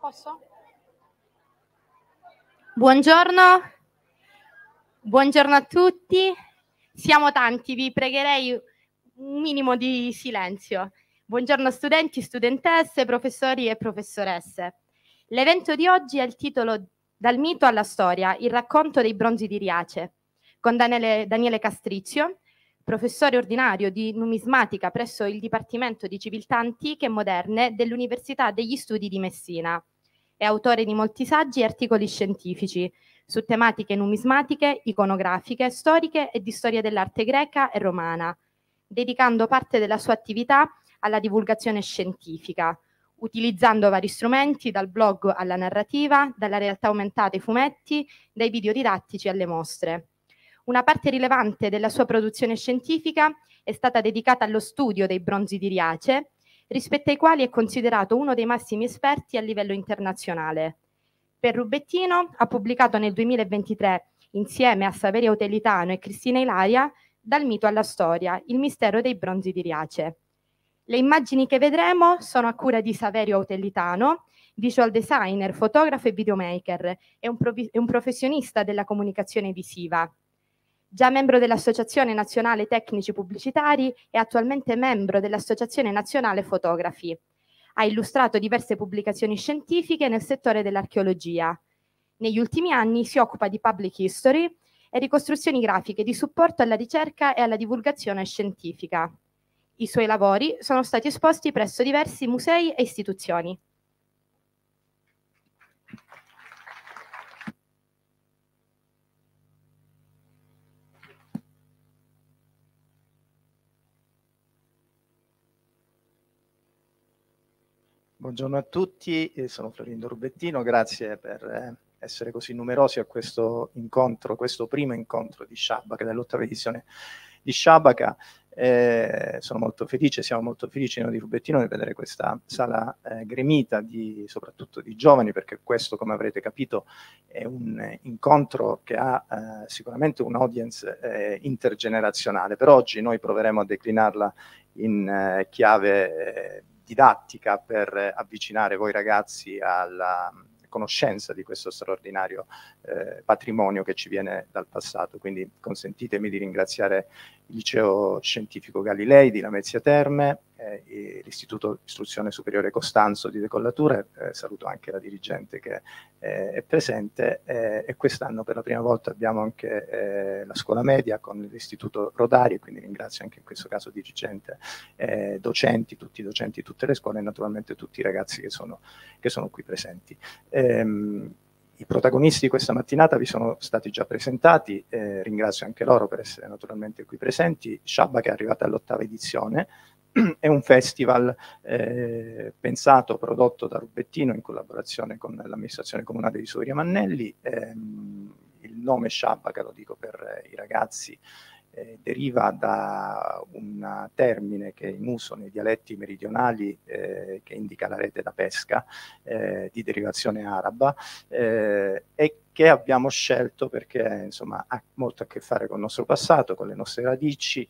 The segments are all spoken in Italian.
Posso? Buongiorno, buongiorno a tutti. Siamo tanti, vi pregherei un minimo di silenzio. Buongiorno studenti, studentesse, professori e professoresse. L'evento di oggi ha il titolo Dal mito alla storia, il racconto dei bronzi di Riace, con Daniele, Daniele Castriccio, professore ordinario di numismatica presso il Dipartimento di Civiltà Antiche e Moderne dell'Università degli Studi di Messina. È autore di molti saggi e articoli scientifici su tematiche numismatiche, iconografiche, storiche e di storia dell'arte greca e romana, dedicando parte della sua attività alla divulgazione scientifica, utilizzando vari strumenti dal blog alla narrativa, dalla realtà aumentata ai fumetti, dai video didattici alle mostre. Una parte rilevante della sua produzione scientifica è stata dedicata allo studio dei bronzi di Riace rispetto ai quali è considerato uno dei massimi esperti a livello internazionale. Per Rubettino ha pubblicato nel 2023, insieme a Saverio Telitano e Cristina Ilaria, Dal mito alla storia, il mistero dei bronzi di Riace. Le immagini che vedremo sono a cura di Saverio Autellitano, visual designer, fotografo e videomaker, e un, pro- è un professionista della comunicazione visiva. Già membro dell'Associazione Nazionale Tecnici Pubblicitari e attualmente membro dell'Associazione Nazionale Fotografi. Ha illustrato diverse pubblicazioni scientifiche nel settore dell'archeologia. Negli ultimi anni si occupa di public history e ricostruzioni grafiche di supporto alla ricerca e alla divulgazione scientifica. I suoi lavori sono stati esposti presso diversi musei e istituzioni. Buongiorno a tutti, eh, sono Florindo Rubettino, grazie per eh, essere così numerosi a questo incontro, questo primo incontro di Shabaka, dell'ottava edizione di Shabaka. Eh, sono molto felice, siamo molto felici noi di Rubettino di vedere questa sala eh, gremita di, soprattutto di giovani, perché questo, come avrete capito, è un incontro che ha eh, sicuramente un'audience eh, intergenerazionale, per oggi noi proveremo a declinarla in chiave didattica per eh, avvicinare voi ragazzi alla mm, conoscenza di questo straordinario eh, patrimonio che ci viene dal passato. Quindi consentitemi di ringraziare il Liceo Scientifico Galilei di Lamezia Terme, eh, l'Istituto Istruzione Superiore Costanzo di Decollatura, eh, saluto anche la dirigente che eh, è presente eh, e quest'anno per la prima volta abbiamo anche eh, la scuola media con l'Istituto Rodari, quindi ringrazio anche in questo caso dirigente, eh, docenti, tutti i docenti, di tutte le scuole e naturalmente tutti i ragazzi che sono, che sono qui presenti. Ehm, i protagonisti di questa mattinata vi sono stati già presentati, eh, ringrazio anche loro per essere naturalmente qui presenti. Sciabba che è arrivata all'ottava edizione è un festival eh, pensato, prodotto da Rubettino in collaborazione con l'amministrazione comunale di Soria Mannelli. Ehm, il nome Sciabaca, lo dico per i ragazzi, eh, deriva da un termine che è in uso nei dialetti meridionali eh, che indica la rete da pesca eh, di derivazione araba eh, e che abbiamo scelto perché insomma, ha molto a che fare con il nostro passato, con le nostre radici.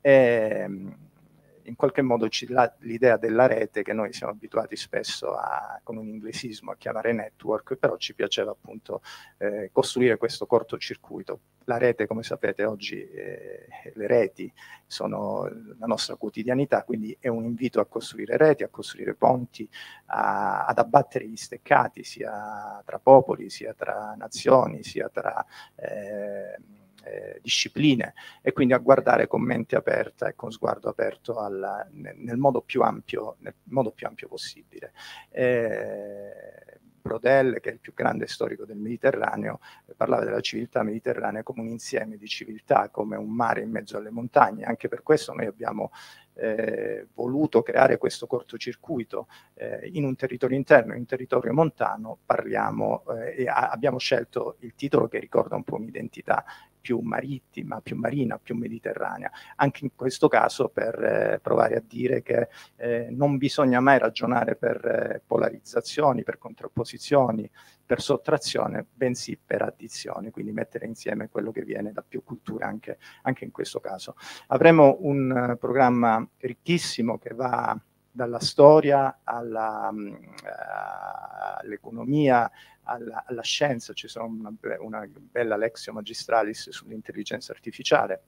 E, ehm, in qualche modo ci dà l'idea della rete che noi siamo abituati spesso a, con un inglesismo a chiamare network, però ci piaceva appunto eh, costruire questo cortocircuito. La rete, come sapete, oggi eh, le reti sono la nostra quotidianità, quindi è un invito a costruire reti, a costruire ponti, a, ad abbattere gli steccati sia tra popoli, sia tra nazioni, sia tra... Eh, eh, discipline e quindi a guardare con mente aperta e con sguardo aperto alla, nel, nel, modo più ampio, nel modo più ampio possibile. Eh, Brodel, che è il più grande storico del Mediterraneo, parlava della civiltà mediterranea come un insieme di civiltà, come un mare in mezzo alle montagne. Anche per questo noi abbiamo eh, voluto creare questo cortocircuito eh, in un territorio interno, in un territorio montano, parliamo eh, e a- abbiamo scelto il titolo che ricorda un po' un'identità più marittima, più marina, più mediterranea, anche in questo caso per eh, provare a dire che eh, non bisogna mai ragionare per eh, polarizzazioni, per contrapposizioni, per sottrazione, bensì per addizione, quindi mettere insieme quello che viene da più culture anche, anche in questo caso. Avremo un eh, programma ricchissimo che va dalla storia mm, eh, all'economia, alla, alla, scienza, ci sarà una, una bella lexio magistralis sull'intelligenza artificiale,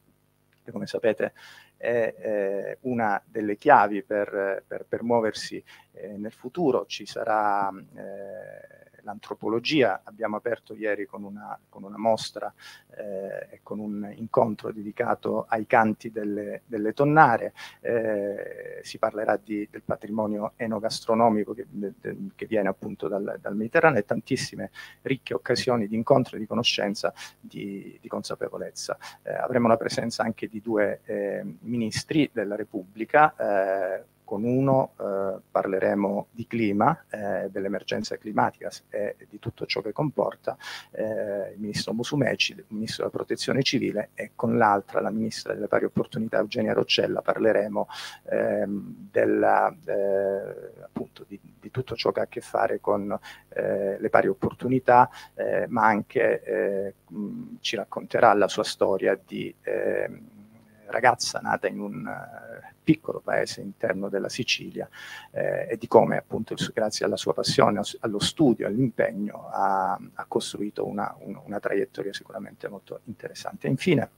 che come sapete è eh, una delle chiavi per, per, per muoversi eh, nel futuro, ci sarà... Mm, eh, l'antropologia. Abbiamo aperto ieri con una, con una mostra eh, e con un incontro dedicato ai canti delle, delle tonnare. Eh, si parlerà di, del patrimonio enogastronomico che, de, de, che viene appunto dal, dal, Mediterraneo e tantissime ricche occasioni di incontro, di conoscenza, di, di consapevolezza. Eh, avremo la presenza anche di due eh, ministri della Repubblica eh, con uno eh, parleremo di clima, eh, dell'emergenza climatica e di tutto ciò che comporta, eh, il ministro Musumeci, il ministro della protezione civile, e con l'altra, la ministra delle pari opportunità Eugenia Roccella, parleremo ehm, della, eh, appunto di, di, tutto ciò che ha a che fare con eh, le pari opportunità, eh, ma anche mh, ci racconterà la sua storia di... Ehm, ragazza nata in un eh, piccolo paese interno della Sicilia eh, e di come appunto grazie alla sua passione, allo studio, all'impegno ha, ha costruito una, un, una traiettoria sicuramente molto interessante. Infine,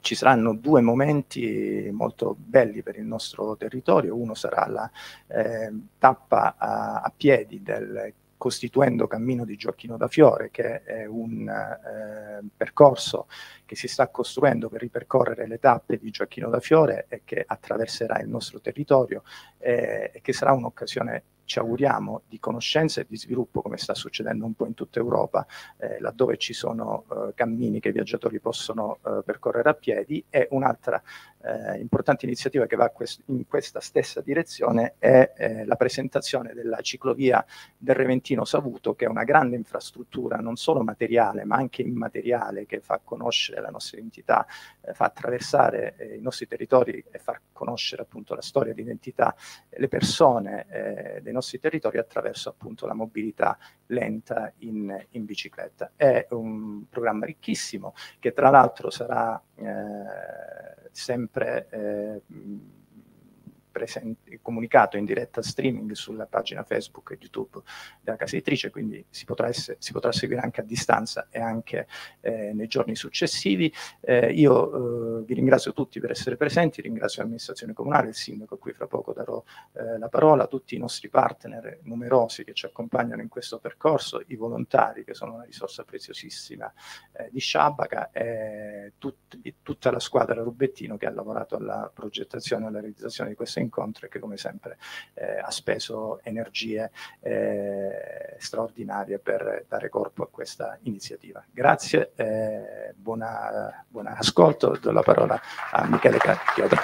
ci saranno due momenti molto belli per il nostro territorio, uno sarà la eh, tappa a, a piedi del costituendo Cammino di Gioacchino da Fiore, che è un eh, percorso che si sta costruendo per ripercorrere le tappe di Gioacchino da Fiore e che attraverserà il nostro territorio eh, e che sarà un'occasione ci auguriamo di conoscenza e di sviluppo come sta succedendo un po' in tutta Europa, eh, laddove ci sono eh, cammini che i viaggiatori possono eh, percorrere a piedi e un'altra eh, importante iniziativa che va quest- in questa stessa direzione è eh, la presentazione della ciclovia del Reventino Savuto, che è una grande infrastruttura non solo materiale ma anche immateriale che fa conoscere la nostra identità, eh, fa attraversare eh, i nostri territori e far conoscere appunto la storia, l'identità, le persone eh, dei nostri territori attraverso appunto la mobilità lenta in, in bicicletta. È un programma ricchissimo che tra l'altro sarà eh, sempre eh, presente, comunicato in diretta streaming sulla pagina Facebook e YouTube della casa editrice, quindi si potrà, essere, si potrà seguire anche a distanza e anche eh, nei giorni successivi. Eh, io eh, vi ringrazio tutti per essere presenti, ringrazio l'amministrazione comunale, il sindaco a cui fra poco darò eh, la parola, tutti i nostri partner numerosi che ci accompagnano in questo percorso, i volontari che sono una risorsa preziosissima eh, di Sciabaca e eh, tut- tutta la squadra Rubettino che ha lavorato alla progettazione e alla realizzazione di questo incontro incontro e che come sempre eh, ha speso energie eh, straordinarie per dare corpo a questa iniziativa. Grazie, eh, buon ascolto, do la parola a Michele Chioda.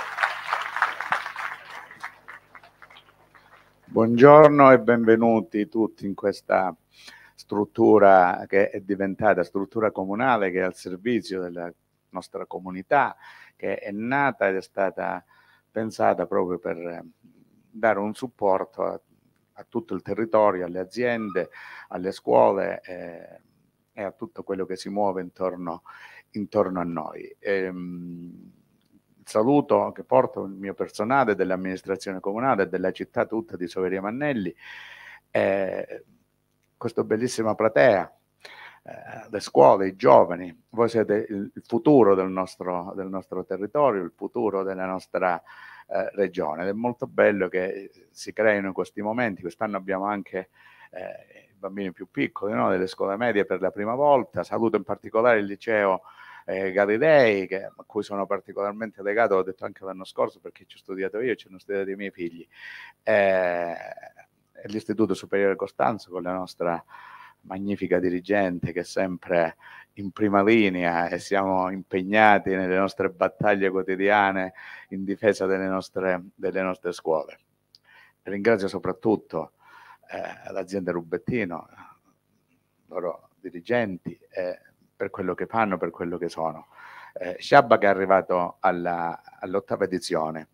Buongiorno e benvenuti tutti in questa struttura che è diventata struttura comunale che è al servizio della nostra comunità, che è nata ed è stata pensata proprio per eh, dare un supporto a, a tutto il territorio, alle aziende, alle scuole eh, e a tutto quello che si muove intorno, intorno a noi. Ehm, saluto che porto il mio personale dell'amministrazione comunale e della città tutta di Soveria Mannelli, eh, questa bellissima platea eh, le scuole, i giovani, voi siete il futuro del nostro, del nostro territorio, il futuro della nostra eh, regione ed è molto bello che si creino questi momenti, quest'anno abbiamo anche eh, i bambini più piccoli no? delle scuole medie per la prima volta, saluto in particolare il liceo eh, Galilei, che, a cui sono particolarmente legato, l'ho detto anche l'anno scorso perché ci ho studiato io, ci hanno studiato i miei figli, eh, l'Istituto Superiore Costanzo con la nostra magnifica dirigente che è sempre in prima linea e siamo impegnati nelle nostre battaglie quotidiane in difesa delle nostre, delle nostre scuole. Ringrazio soprattutto eh, l'azienda Rubettino, loro dirigenti, eh, per quello che fanno, per quello che sono. Eh, Sciabba che è arrivato all'ottava all edizione,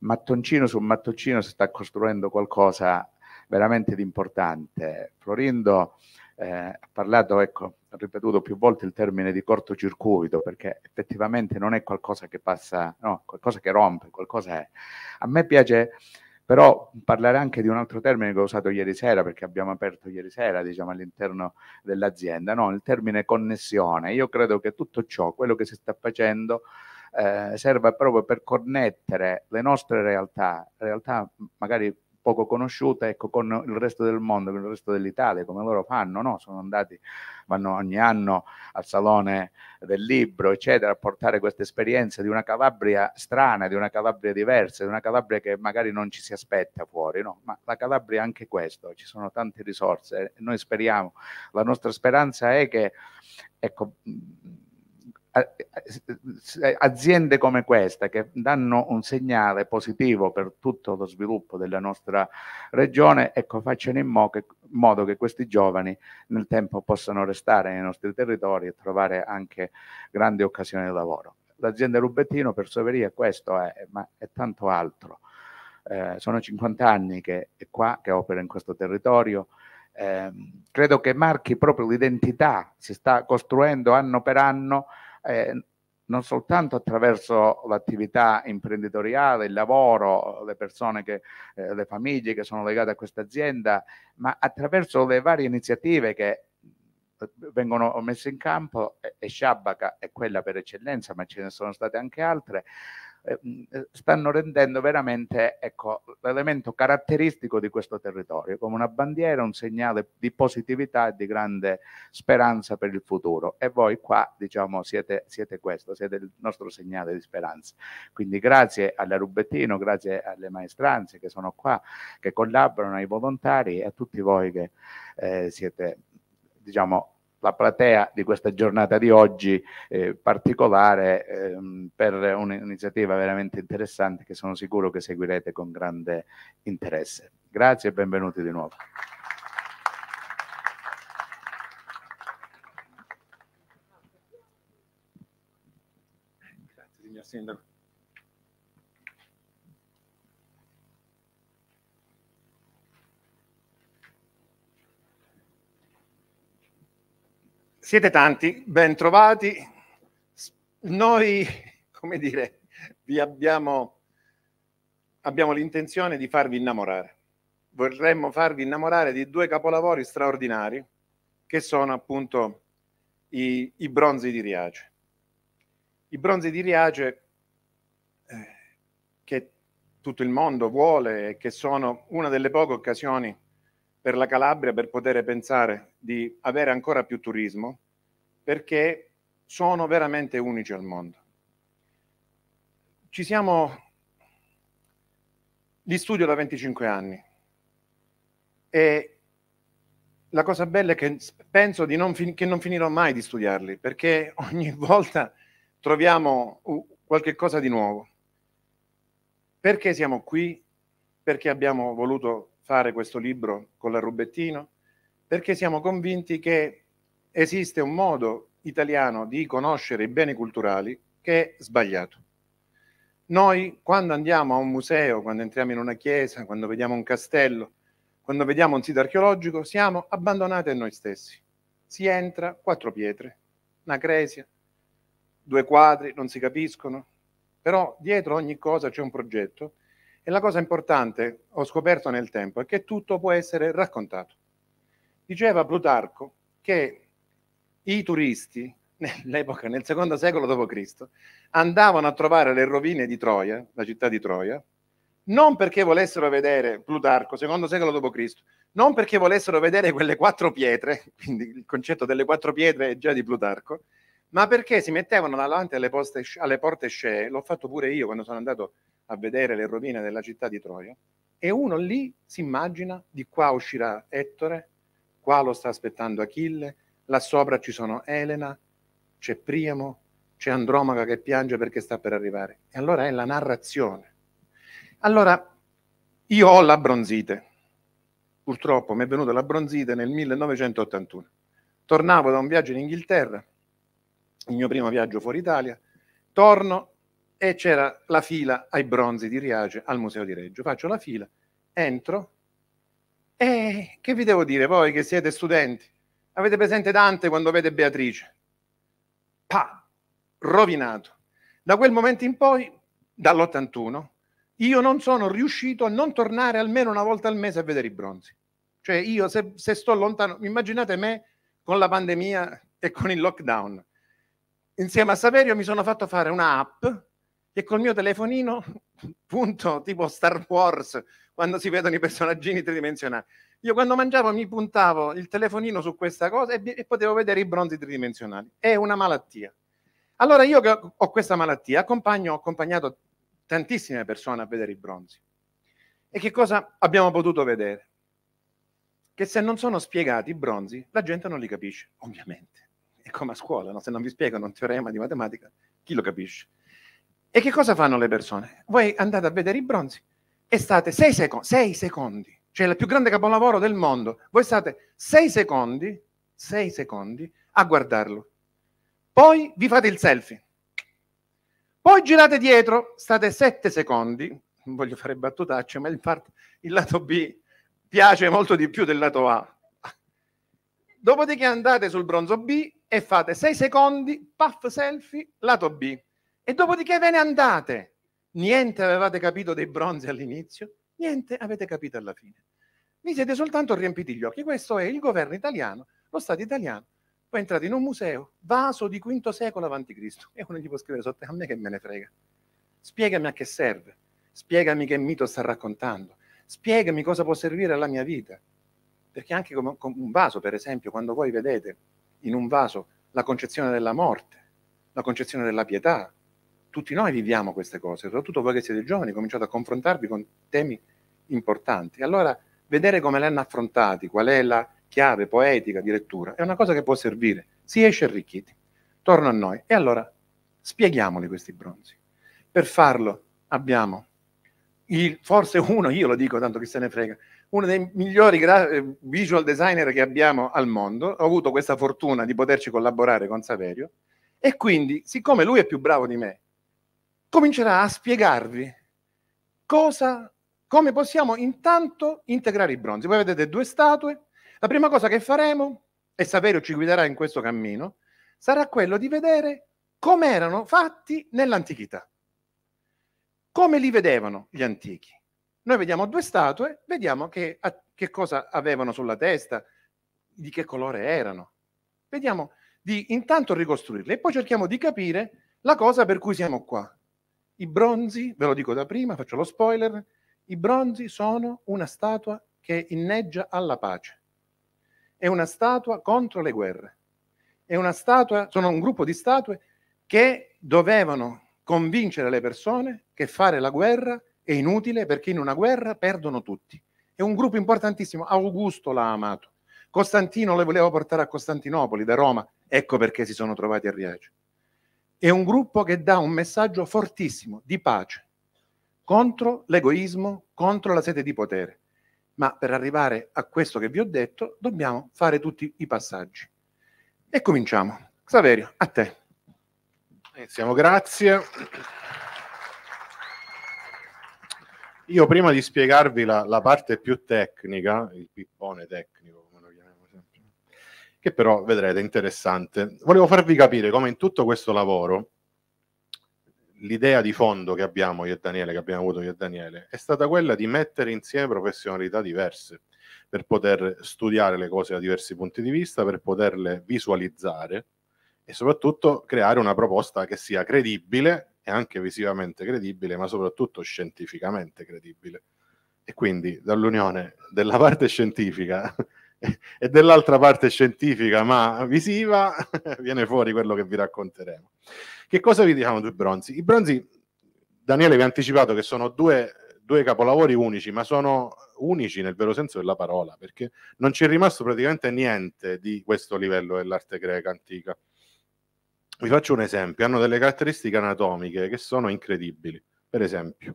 mattoncino su mattoncino si sta costruendo qualcosa veramente di importante. Florindo eh, ha parlato, ecco, ha ripetuto più volte il termine di cortocircuito, perché effettivamente non è qualcosa che passa, no, qualcosa che rompe, qualcosa è. A me piace però parlare anche di un altro termine che ho usato ieri sera, perché abbiamo aperto ieri sera, diciamo, all'interno dell'azienda, no? il termine connessione. Io credo che tutto ciò, quello che si sta facendo, eh, serva proprio per connettere le nostre realtà, realtà magari poco conosciuta ecco, con il resto del mondo, con il resto dell'Italia, come loro fanno, no? sono andati, vanno ogni anno al Salone del Libro, eccetera, a portare questa esperienza di una Calabria strana, di una Calabria diversa, di una Calabria che magari non ci si aspetta fuori, no? ma la Calabria è anche questo, ci sono tante risorse, noi speriamo, la nostra speranza è che, ecco, aziende come questa che danno un segnale positivo per tutto lo sviluppo della nostra regione, ecco, facciano in, mo che, in modo che questi giovani nel tempo possano restare nei nostri territori e trovare anche grandi occasioni di lavoro. L'azienda Rubettino per Soveria questo è, ma è tanto altro. Eh, sono 50 anni che è qua, che opera in questo territorio, eh, credo che marchi proprio l'identità, si sta costruendo anno per anno eh, non soltanto attraverso l'attività imprenditoriale, il lavoro, le persone, che, eh, le famiglie che sono legate a questa azienda, ma attraverso le varie iniziative che eh, vengono messe in campo e, e Sciabaca è quella per eccellenza, ma ce ne sono state anche altre, eh, mm, eh, stanno rendendo veramente ecco, l'elemento caratteristico di questo territorio, come una bandiera, un segnale di positività e di grande speranza per il futuro. E voi qua, diciamo, siete, siete questo, siete il nostro segnale di speranza. Quindi grazie alla Rubettino, grazie alle maestranze che sono qua, che collaborano, ai volontari e a tutti voi che eh, siete, diciamo, la platea di questa giornata di oggi eh, particolare ehm, per un'iniziativa veramente interessante che sono sicuro che seguirete con grande interesse. Grazie e benvenuti di nuovo. Grazie signor Sindaco. Siete tanti, ben trovati. Noi, come dire, vi abbiamo, abbiamo l'intenzione di farvi innamorare. Vorremmo farvi innamorare di due capolavori straordinari che sono appunto i, i bronzi di Riace. I bronzi di Riace eh, che tutto il mondo vuole e che sono una delle poche occasioni per la Calabria per poter pensare di avere ancora più turismo perché sono veramente unici al mondo. Ci siamo, di studio da 25 anni e la cosa bella è che penso non fin... che non finirò mai di studiarli perché ogni volta troviamo qualche cosa di nuovo. Perché siamo qui? Perché abbiamo voluto fare questo libro con la Rubettino, perché siamo convinti che esiste un modo italiano di conoscere i beni culturali che è sbagliato. Noi quando andiamo a un museo, quando entriamo in una chiesa, quando vediamo un castello, quando vediamo un sito archeologico, siamo abbandonati a noi stessi. Si entra quattro pietre, una cresia, due quadri, non si capiscono, però dietro ogni cosa c'è un progetto e la cosa importante, ho scoperto nel tempo, è che tutto può essere raccontato. Diceva Plutarco che i turisti, nell'epoca, nel secondo secolo d.C., andavano a trovare le rovine di Troia, la città di Troia, non perché volessero vedere Plutarco, secondo secolo d.C., non perché volessero vedere quelle quattro pietre, quindi il concetto delle quattro pietre è già di Plutarco, ma perché si mettevano davanti alle, poste, alle porte scee, l'ho fatto pure io quando sono andato a a vedere le rovine della città di Troia e uno lì si immagina di qua uscirà Ettore, qua lo sta aspettando Achille, là sopra ci sono Elena, c'è Priamo, c'è Andromaca che piange perché sta per arrivare. E allora è la narrazione. Allora, io ho la bronzite. Purtroppo mi è venuta la bronzite nel 1981. Tornavo da un viaggio in Inghilterra, il mio primo viaggio fuori Italia, torno e c'era la fila ai bronzi di Riace al Museo di Reggio. Faccio la fila, entro e che vi devo dire voi che siete studenti? Avete presente Dante quando vede Beatrice? Pa, rovinato. Da quel momento in poi, dall'81, io non sono riuscito a non tornare almeno una volta al mese a vedere i bronzi. Cioè io se, se sto lontano, immaginate me con la pandemia e con il lockdown. Insieme a Saverio mi sono fatto fare un'app che col mio telefonino, punto, tipo Star Wars, quando si vedono i personaggini tridimensionali. Io quando mangiavo mi puntavo il telefonino su questa cosa e, e potevo vedere i bronzi tridimensionali. È una malattia. Allora io che ho questa malattia, accompagno, ho accompagnato tantissime persone a vedere i bronzi. E che cosa abbiamo potuto vedere? Che se non sono spiegati i bronzi, la gente non li capisce, ovviamente. È come a scuola, no? se non vi spiegano un teorema di matematica, chi lo capisce? E che cosa fanno le persone? Voi andate a vedere i bronzi e state 6 secondi, 6 secondi, cioè il più grande capolavoro del mondo, voi state 6 secondi, 6 secondi a guardarlo. Poi vi fate il selfie. Poi girate dietro, state 7 secondi, non voglio fare battutacce, ma infatti il lato B piace molto di più del lato A. Dopodiché andate sul bronzo B e fate 6 secondi, puff selfie, lato B. E dopodiché ve ne andate. Niente avevate capito dei bronzi all'inizio, niente avete capito alla fine. Vi siete soltanto riempiti gli occhi. Questo è il governo italiano, lo Stato italiano. Poi entrate in un museo, vaso di V secolo a.C. E uno gli può scrivere sotto, a me che me ne frega. Spiegami a che serve, spiegami che mito sta raccontando, spiegami cosa può servire alla mia vita. Perché anche come un vaso, per esempio, quando voi vedete in un vaso la concezione della morte, la concezione della pietà, tutti noi viviamo queste cose, soprattutto voi che siete giovani, cominciate a confrontarvi con temi importanti. Allora, vedere come le hanno affrontati, qual è la chiave poetica di lettura, è una cosa che può servire. Si esce arricchiti. torna a noi. E allora, spieghiamoli questi bronzi. Per farlo abbiamo il, forse uno, io lo dico tanto chi se ne frega, uno dei migliori eh, visual designer che abbiamo al mondo. Ho avuto questa fortuna di poterci collaborare con Saverio e quindi, siccome lui è più bravo di me comincerà a spiegarvi cosa, come possiamo intanto integrare i bronzi. Voi vedete due statue. La prima cosa che faremo, e Saverio ci guiderà in questo cammino, sarà quello di vedere come erano fatti nell'antichità. Come li vedevano gli antichi? Noi vediamo due statue, vediamo che, a, che cosa avevano sulla testa, di che colore erano. Vediamo di intanto ricostruirle e poi cerchiamo di capire la cosa per cui siamo qua. I bronzi, ve lo dico da prima, faccio lo spoiler, i bronzi sono una statua che inneggia alla pace, è una statua contro le guerre, statua, sono un gruppo di statue che dovevano convincere le persone che fare la guerra è inutile perché in una guerra perdono tutti. È un gruppo importantissimo, Augusto l'ha amato, Costantino le voleva portare a Costantinopoli da Roma, ecco perché si sono trovati a Riace è un gruppo che dà un messaggio fortissimo di pace contro l'egoismo, contro la sete di potere. Ma per arrivare a questo che vi ho detto dobbiamo fare tutti i passaggi. E cominciamo. Saverio, a te. Iniziamo, eh, grazie. Io prima di spiegarvi la, la parte più tecnica, il pippone tecnico, che però vedrete interessante. Volevo farvi capire come in tutto questo lavoro l'idea di fondo che abbiamo io e Daniele, che abbiamo avuto io e Daniele, è stata quella di mettere insieme professionalità diverse per poter studiare le cose da diversi punti di vista, per poterle visualizzare e soprattutto creare una proposta che sia credibile e anche visivamente credibile, ma soprattutto scientificamente credibile. E quindi dall'unione della parte scientifica e dell'altra parte scientifica ma visiva viene fuori quello che vi racconteremo. Che cosa vi diciamo due bronzi? I bronzi, Daniele vi ha anticipato che sono due, due capolavori unici, ma sono unici nel vero senso della parola, perché non ci è rimasto praticamente niente di questo livello dell'arte greca antica. Vi faccio un esempio, hanno delle caratteristiche anatomiche che sono incredibili. Per esempio,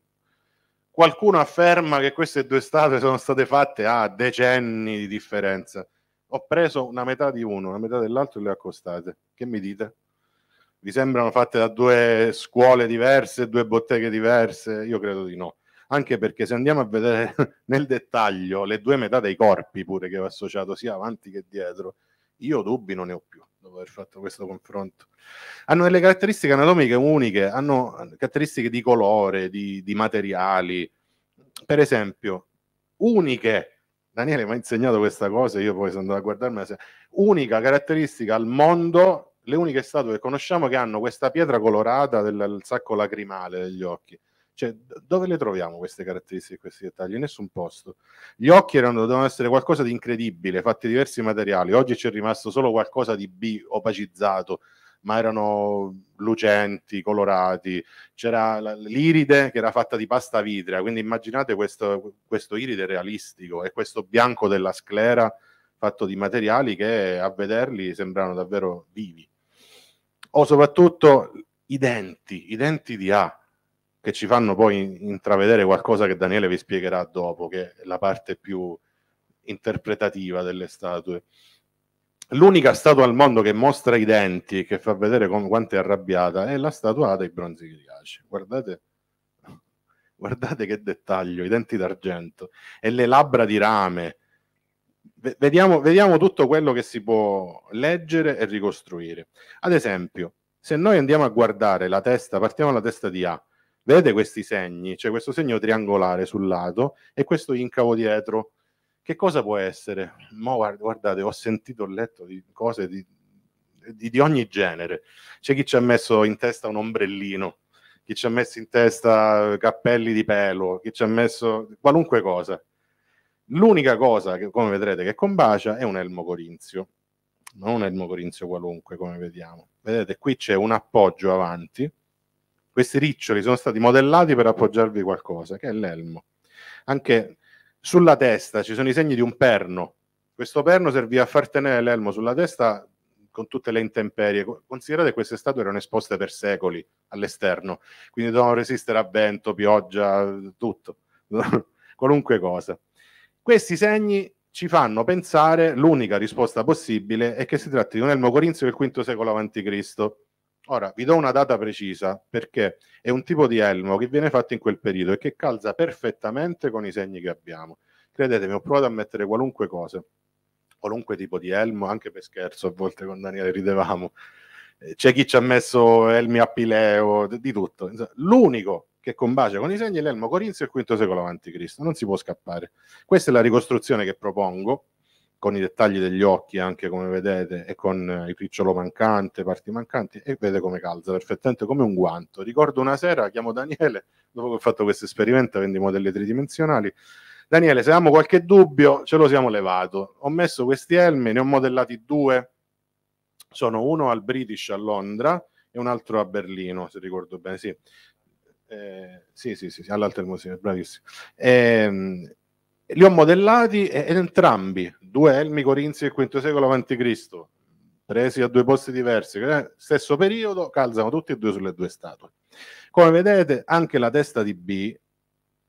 Qualcuno afferma che queste due statue sono state fatte a decenni di differenza. Ho preso una metà di uno, una metà dell'altro e le ho accostate. Che mi dite? Vi sembrano fatte da due scuole diverse, due botteghe diverse? Io credo di no. Anche perché se andiamo a vedere nel dettaglio le due metà dei corpi pure che va associato sia avanti che dietro, io dubbi non ne ho più dopo aver fatto questo confronto. Hanno delle caratteristiche anatomiche uniche, hanno caratteristiche di colore, di, di materiali, per esempio, uniche. Daniele mi ha insegnato questa cosa, io poi sono andato a guardarmela. Unica caratteristica al mondo le uniche statue che conosciamo che hanno questa pietra colorata del, del, sacco lacrimale degli occhi. Cioè, dove le troviamo queste caratteristiche, questi dettagli? In nessun posto. Gli occhi erano, dovevano essere qualcosa di incredibile, fatti di diversi materiali. Oggi c'è rimasto solo qualcosa di opacizzato, ma erano lucenti, colorati. C'era l'iride che era fatta di pasta vitrea, quindi immaginate questo, questo iride realistico e questo bianco della sclera fatto di materiali che a vederli sembrano davvero vivi. O soprattutto i denti, i denti di A, che ci fanno poi intravedere qualcosa che Daniele vi spiegherà dopo, che è la parte più interpretativa delle statue. L'unica statua al mondo che mostra i denti, che fa vedere quanto è arrabbiata, è la statua dei bronzi griaci. Guardate, guardate che dettaglio, i denti d'argento e le labbra di rame. Vediamo, vediamo tutto quello che si può leggere e ricostruire. Ad esempio, se noi andiamo a guardare la testa, partiamo dalla testa di A, Vedete questi segni? C'è questo segno triangolare sul lato e questo incavo dietro. Che cosa può essere? Mo, guardate, ho sentito, ho letto di cose di, di, di ogni genere. C'è chi ci ha messo in testa un ombrellino, chi ci ha messo in testa cappelli di pelo, chi ci ha messo qualunque cosa. L'unica cosa che, come vedrete, che combacia è un elmo corinzio, non un elmo corinzio qualunque, come vediamo. Vedete, qui c'è un appoggio avanti questi riccioli sono stati modellati per appoggiarvi qualcosa, che è l'elmo. Anche sulla testa ci sono i segni di un perno. Questo perno serviva a far tenere l'elmo sulla testa con tutte le intemperie. Considerate che queste statue erano esposte per secoli all'esterno, quindi dovevano resistere a vento, pioggia, tutto, qualunque cosa. Questi segni ci fanno pensare l'unica risposta possibile è che si tratti di un elmo corinzio del V secolo a.C. Ora, vi do una data precisa perché è un tipo di elmo che viene fatto in quel periodo e che calza perfettamente con i segni che abbiamo. Credetemi, ho provato a mettere qualunque cosa, qualunque tipo di elmo, anche per scherzo, a volte con Daniele ridevamo. Eh, c'è chi ci ha messo elmi a pileo, di tutto. L'unico che combacia con i segni è l'elmo corinzio il V secolo a.C., non si può scappare. Questa è la ricostruzione che propongo, con i dettagli degli occhi anche come vedete e con eh, il picciolo mancante, parti mancanti e vede come calza perfettamente come un guanto. Ricordo una sera, chiamo Daniele, dopo che ho fatto questo esperimento avendo i modelli tridimensionali, Daniele se abbiamo qualche dubbio ce lo siamo levato, ho messo questi elmi, ne ho modellati due, sono uno al British a Londra e un altro a Berlino se ricordo bene, sì, eh, sì, sì, sì, sì all'Alter Museo, bravissimo. Eh, li ho modellati e entrambi due elmi corinzi del V secolo a.C., presi a due posti diversi, eh? stesso periodo, calzano tutti e due sulle due statue. Come vedete, anche la testa di B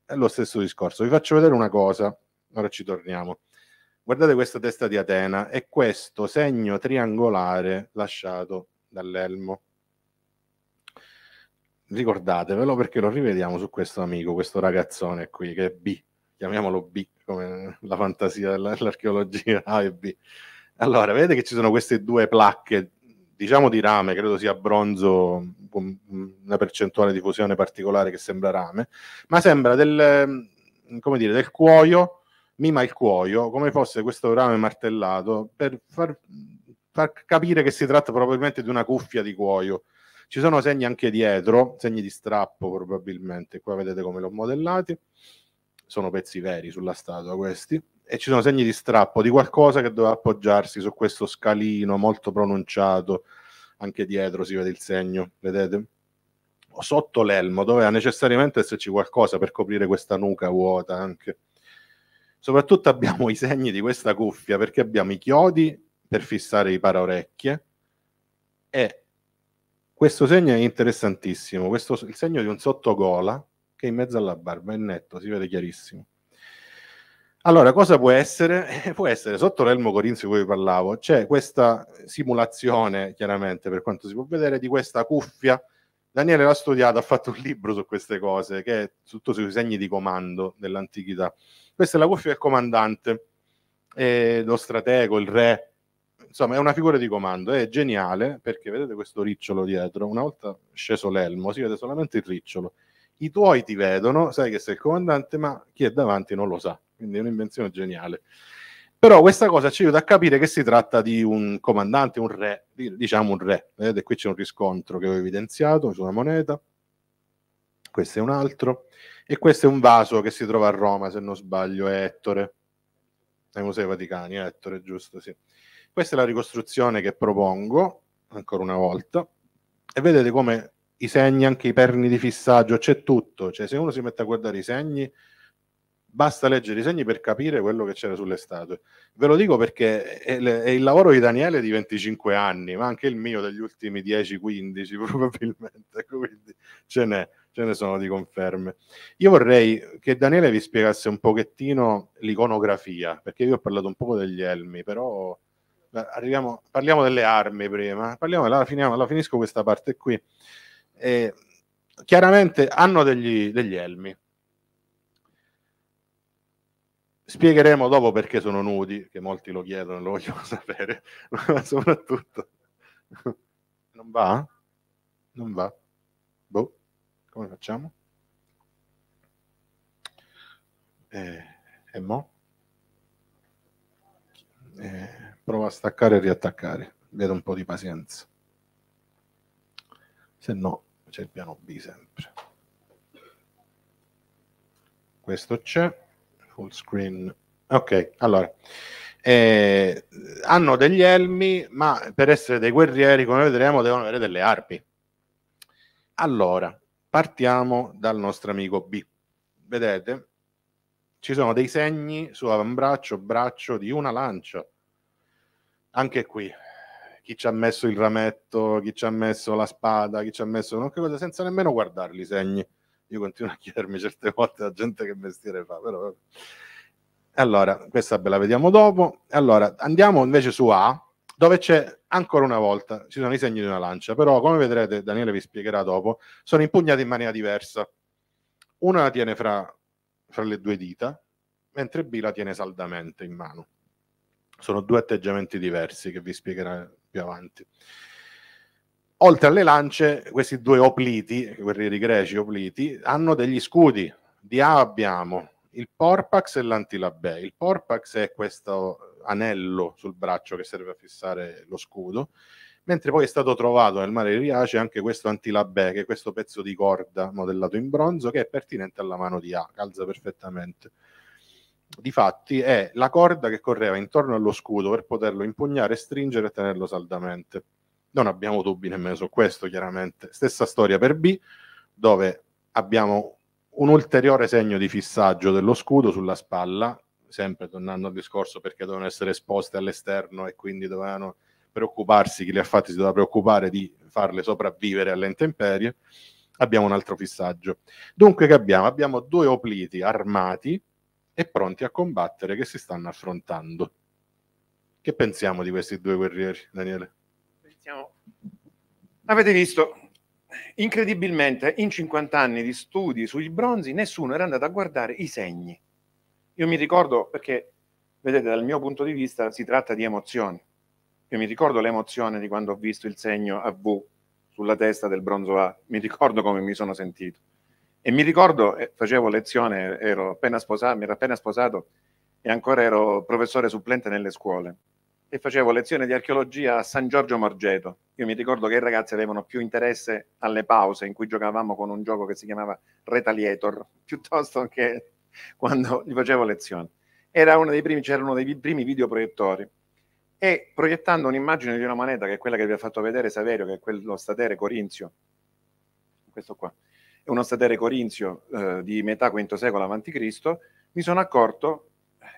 è lo stesso discorso. Vi faccio vedere una cosa, ora ci torniamo. Guardate questa testa di Atena e questo segno triangolare lasciato dall'elmo. Ricordatevelo perché lo rivediamo su questo amico, questo ragazzone qui che è B chiamiamolo B, come la fantasia dell'archeologia A e B. Allora, vedete che ci sono queste due placche, diciamo di rame, credo sia bronzo, una percentuale di fusione particolare che sembra rame, ma sembra del, come dire, del cuoio, mima il cuoio, come fosse questo rame martellato, per far, far capire che si tratta probabilmente di una cuffia di cuoio. Ci sono segni anche dietro, segni di strappo probabilmente, qua vedete come l'ho modellati sono pezzi veri sulla statua questi, e ci sono segni di strappo di qualcosa che doveva appoggiarsi su questo scalino molto pronunciato, anche dietro si vede il segno, vedete? Sotto l'elmo doveva necessariamente esserci qualcosa per coprire questa nuca vuota anche. Soprattutto abbiamo i segni di questa cuffia perché abbiamo i chiodi per fissare i paraorecchie e questo segno è interessantissimo, questo, il segno di un sottogola che in mezzo alla barba, è netto, si vede chiarissimo. Allora, cosa può essere? Può essere sotto l'elmo corinzio di cui vi parlavo, c'è questa simulazione, chiaramente, per quanto si può vedere, di questa cuffia. Daniele l'ha studiato, ha fatto un libro su queste cose, che è tutto sui segni di comando dell'antichità. Questa è la cuffia del comandante, eh, lo stratego, il re. Insomma, è una figura di comando, è geniale perché vedete questo ricciolo dietro. Una volta sceso l'elmo, si vede solamente il ricciolo i tuoi ti vedono, sai che sei il comandante, ma chi è davanti non lo sa. Quindi è un'invenzione geniale. Però questa cosa ci aiuta a capire che si tratta di un comandante, un re, diciamo un re. Vedete, eh, qui c'è un riscontro che ho evidenziato su una moneta, questo è un altro, e questo è un vaso che si trova a Roma, se non sbaglio, è Ettore, ai Musei Vaticani, è eh, Ettore, giusto, sì. Questa è la ricostruzione che propongo, ancora una volta, e vedete come i segni, anche i perni di fissaggio, c'è tutto. Cioè, se uno si mette a guardare i segni, basta leggere i segni per capire quello che c'era sulle statue. Ve lo dico perché è, eh, è il lavoro di Daniele di 25 anni, ma anche il mio degli ultimi 10-15 probabilmente, quindi ce, ce ne sono di conferme. Io vorrei che Daniele vi spiegasse un pochettino l'iconografia, perché io ho parlato un po' degli elmi, però eh, arriviamo, parliamo delle armi prima, parliamo, la, finiamo, la finisco questa parte qui eh, chiaramente hanno degli, degli elmi. Spiegheremo dopo perché sono nudi, che molti lo chiedono e lo vogliono sapere, ma soprattutto non va? Non va? Boh, come facciamo? Eh, e mo? Eh, prova a staccare e riattaccare. Vedo un po' di pazienza. Se no, c'è il piano B sempre. Questo c'è, full screen. Ok, allora, eh, hanno degli elmi, ma per essere dei guerrieri, come vedremo, devono avere delle armi. Allora, partiamo dal nostro amico B. Vedete, ci sono dei segni su avambraccio, braccio di una lancia. Anche qui chi ci ha messo il rametto, chi ci ha messo la spada, chi ci ha messo qualche cosa, senza nemmeno guardarli i segni. Io continuo a chiedermi certe volte alla gente che mestiere fa, però... Allora, questa ve la vediamo dopo. Allora, andiamo invece su A, dove c'è ancora una volta, ci sono i segni di una lancia, però come vedrete, Daniele vi spiegherà dopo, sono impugnati in maniera diversa. Una la tiene fra, fra le due dita, mentre B la tiene saldamente in mano. Sono due atteggiamenti diversi che vi spiegherà più avanti. Oltre alle lance, questi due opliti, guerrieri greci opliti, hanno degli scudi. Di A abbiamo il porpax e l'antilabè. Il porpax è questo anello sul braccio che serve a fissare lo scudo, mentre poi è stato trovato nel mare di Riace anche questo antilabè, che è questo pezzo di corda modellato in bronzo che è pertinente alla mano di A, calza perfettamente difatti è la corda che correva intorno allo scudo per poterlo impugnare, stringere e tenerlo saldamente. Non abbiamo dubbi nemmeno su questo, chiaramente. Stessa storia per B, dove abbiamo un ulteriore segno di fissaggio dello scudo sulla spalla, sempre tornando al discorso perché dovevano essere esposte all'esterno e quindi dovevano preoccuparsi, chi li ha fatti si doveva preoccupare di farle sopravvivere alle intemperie, abbiamo un altro fissaggio. Dunque che abbiamo? Abbiamo due opliti armati e pronti a combattere che si stanno affrontando. Che pensiamo di questi due guerrieri, Daniele? Pensiamo. Avete visto, incredibilmente, in 50 anni di studi sui bronzi, nessuno era andato a guardare i segni. Io mi ricordo, perché, vedete, dal mio punto di vista si tratta di emozioni. Io mi ricordo l'emozione di quando ho visto il segno a V sulla testa del bronzo A, mi ricordo come mi sono sentito e mi ricordo, eh, facevo lezione, ero appena sposato, mi ero appena sposato e ancora ero professore supplente nelle scuole. E facevo lezione di archeologia a San Giorgio Margeto. Io mi ricordo che i ragazzi avevano più interesse alle pause in cui giocavamo con un gioco che si chiamava Retaliator, piuttosto che quando gli facevo lezione. Era uno dei primi, c'era uno dei primi videoproiettori e proiettando un'immagine di una moneta, che è quella che vi ha fatto vedere Saverio, che è quello statere corinzio, questo qua, e uno statere corinzio eh, di metà V secolo a.C., mi sono accorto,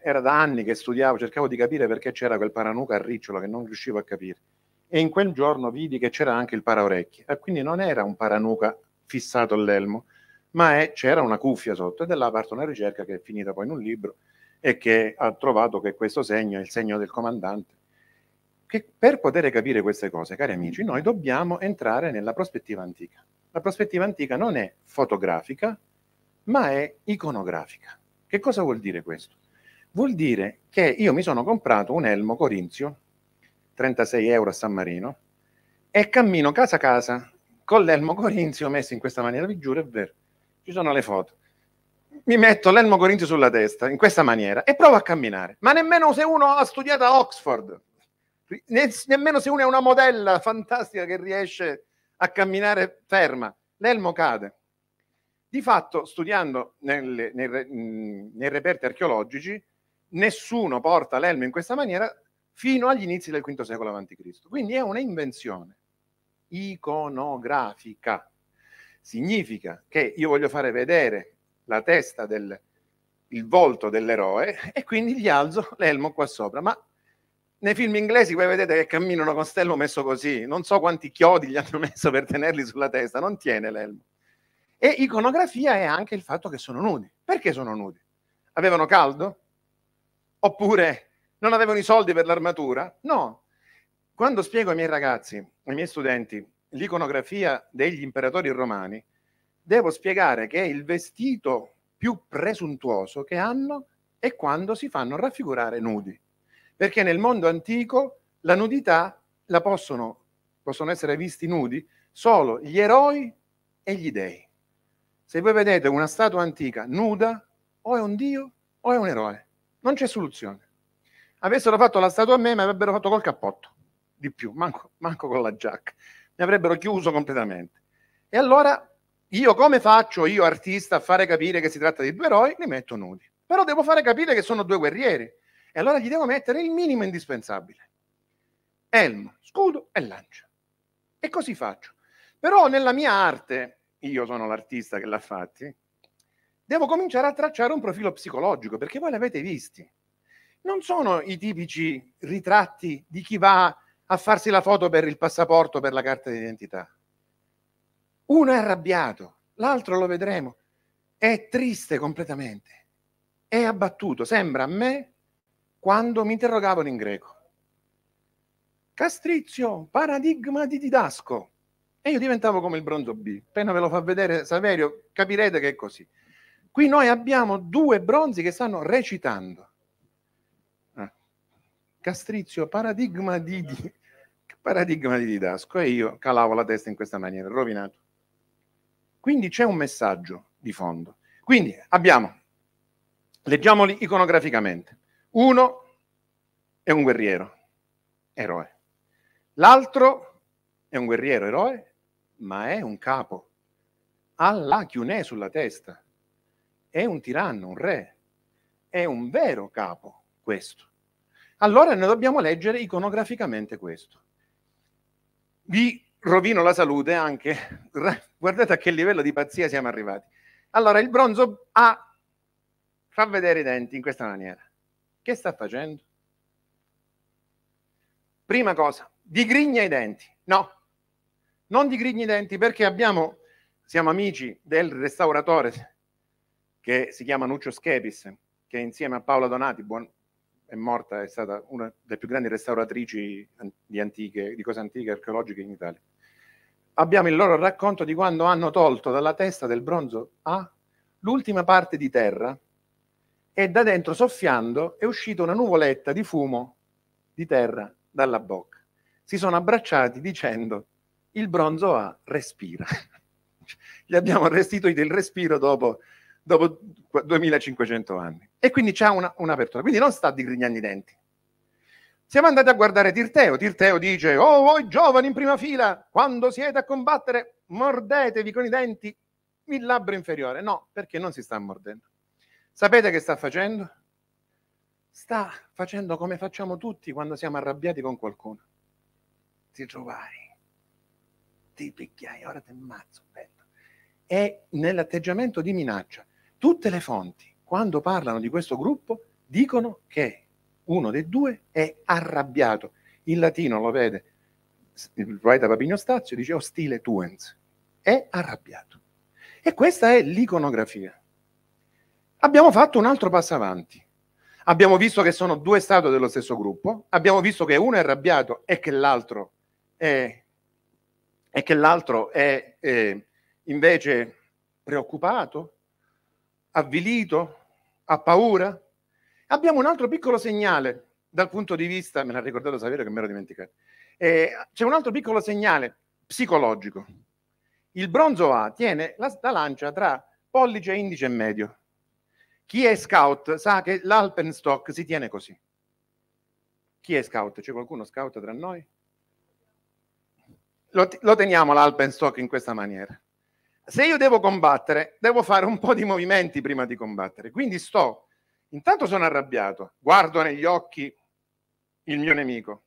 era da anni che studiavo, cercavo di capire perché c'era quel paranuca a ricciolo che non riuscivo a capire. E in quel giorno vidi che c'era anche il paraorecchi, e quindi non era un paranuca fissato all'elmo, ma è, c'era una cuffia sotto. E da là parte una ricerca che è finita poi in un libro e che ha trovato che questo segno è il segno del comandante. Che per poter capire queste cose, cari amici, noi dobbiamo entrare nella prospettiva antica. La prospettiva antica non è fotografica, ma è iconografica. Che cosa vuol dire questo? Vuol dire che io mi sono comprato un elmo corinzio, 36 euro a San Marino, e cammino casa a casa con l'elmo corinzio messo in questa maniera. Vi giuro, è vero, ci sono le foto. Mi metto l'elmo corinzio sulla testa in questa maniera e provo a camminare. Ma nemmeno se uno ha studiato a Oxford, nemmeno se uno è una modella fantastica che riesce a camminare ferma, l'elmo cade. Di fatto, studiando nel, nel, nei reperti archeologici, nessuno porta l'elmo in questa maniera fino agli inizi del V secolo a.C. Quindi è un'invenzione iconografica. Significa che io voglio fare vedere la testa del, il volto dell'eroe e quindi gli alzo l'elmo qua sopra, ma nei film inglesi voi vedete che camminano con Stello messo così, non so quanti chiodi gli hanno messo per tenerli sulla testa, non tiene l'elmo. E iconografia è anche il fatto che sono nudi. Perché sono nudi? Avevano caldo? Oppure non avevano i soldi per l'armatura? No. Quando spiego ai miei ragazzi, ai miei studenti, l'iconografia degli imperatori romani, devo spiegare che il vestito più presuntuoso che hanno è quando si fanno raffigurare nudi perché nel mondo antico la nudità la possono, possono essere visti nudi solo gli eroi e gli dei. Se voi vedete una statua antica nuda, o è un dio o è un eroe. Non c'è soluzione. Avessero fatto la statua a me, ma avrebbero fatto col cappotto, di più, manco, manco con la giacca. Mi avrebbero chiuso completamente. E allora io come faccio, io artista, a fare capire che si tratta di due eroi? Li metto nudi. Però devo fare capire che sono due guerrieri. E allora gli devo mettere il minimo indispensabile. Elmo, scudo e lancia. E così faccio. Però nella mia arte, io sono l'artista che l'ha fatti, devo cominciare a tracciare un profilo psicologico, perché voi l'avete visti. Non sono i tipici ritratti di chi va a farsi la foto per il passaporto, per la carta d'identità. Uno è arrabbiato, l'altro lo vedremo, è triste completamente, è abbattuto, sembra a me quando mi interrogavano in greco. Castrizio, paradigma di Didasco. E io diventavo come il bronzo B. Appena ve lo fa vedere Saverio, capirete che è così. Qui noi abbiamo due bronzi che stanno recitando. Ah. Castrizio, paradigma di, di, paradigma di Didasco. E io calavo la testa in questa maniera, rovinato. Quindi c'è un messaggio di fondo. Quindi abbiamo, leggiamoli iconograficamente. Uno è un guerriero, eroe. L'altro è un guerriero, eroe, ma è un capo. Ha la Chiunè sulla testa. È un tiranno, un re. È un vero capo questo. Allora noi dobbiamo leggere iconograficamente questo. Vi rovino la salute anche, guardate a che livello di pazzia siamo arrivati. Allora il bronzo ha, fa vedere i denti in questa maniera. Che sta facendo? Prima cosa, digrigna i denti. No, non digrigna i denti perché abbiamo, siamo amici del restauratore che si chiama Nuccio Schepis, che insieme a Paola Donati, buon, è morta, è stata una delle più grandi restauratrici di, antiche, di cose antiche archeologiche in Italia. Abbiamo il loro racconto di quando hanno tolto dalla testa del bronzo A l'ultima parte di terra e da dentro soffiando è uscita una nuvoletta di fumo di terra dalla bocca. Si sono abbracciati dicendo il bronzo A respira. Gli abbiamo restituito il respiro dopo, dopo 2500 anni. E quindi c'è una, un'apertura. Quindi non sta digrignando i denti. Siamo andati a guardare Tirteo. Tirteo dice, oh voi giovani in prima fila, quando siete a combattere, mordetevi con i denti il labbro inferiore. No, perché non si sta mordendo. Sapete che sta facendo? Sta facendo come facciamo tutti quando siamo arrabbiati con qualcuno. Ti trovai, ti picchiai, ora ti ammazzo. Bello. È nell'atteggiamento di minaccia. Tutte le fonti, quando parlano di questo gruppo, dicono che uno dei due è arrabbiato. In latino lo vede, il poeta Papino Stazio dice ostile tuens, è arrabbiato. E questa è l'iconografia abbiamo fatto un altro passo avanti. Abbiamo visto che sono due stati dello stesso gruppo, abbiamo visto che uno è arrabbiato e che l'altro è, e che l'altro è, è eh, invece preoccupato, avvilito, ha paura. Abbiamo un altro piccolo segnale dal punto di vista, me l'ha ricordato Saverio che me l'ho dimenticato, eh, c'è un altro piccolo segnale psicologico. Il bronzo A tiene la, la lancia tra pollice, indice e medio. Chi è scout sa che l'Alpenstock si tiene così. Chi è scout? C'è qualcuno scout tra noi? Lo, lo teniamo l'Alpenstock in questa maniera. Se io devo combattere, devo fare un po' di movimenti prima di combattere. Quindi sto, intanto sono arrabbiato, guardo negli occhi il mio nemico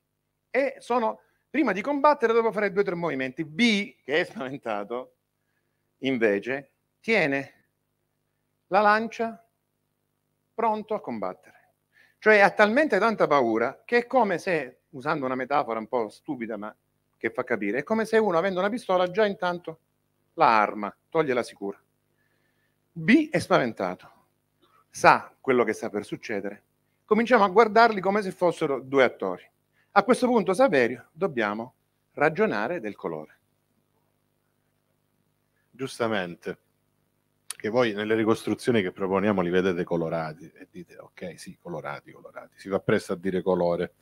e sono, prima di combattere devo fare due o tre movimenti. B, che è spaventato, invece, tiene la lancia pronto a combattere. Cioè ha talmente tanta paura che è come se, usando una metafora un po' stupida ma che fa capire, è come se uno avendo una pistola già intanto la arma, toglie la sicura. B è spaventato, sa quello che sta per succedere. Cominciamo a guardarli come se fossero due attori. A questo punto, Saverio, dobbiamo ragionare del colore. Giustamente che voi nelle ricostruzioni che proponiamo li vedete colorati e dite ok, sì, colorati, colorati, si va presto a dire colore.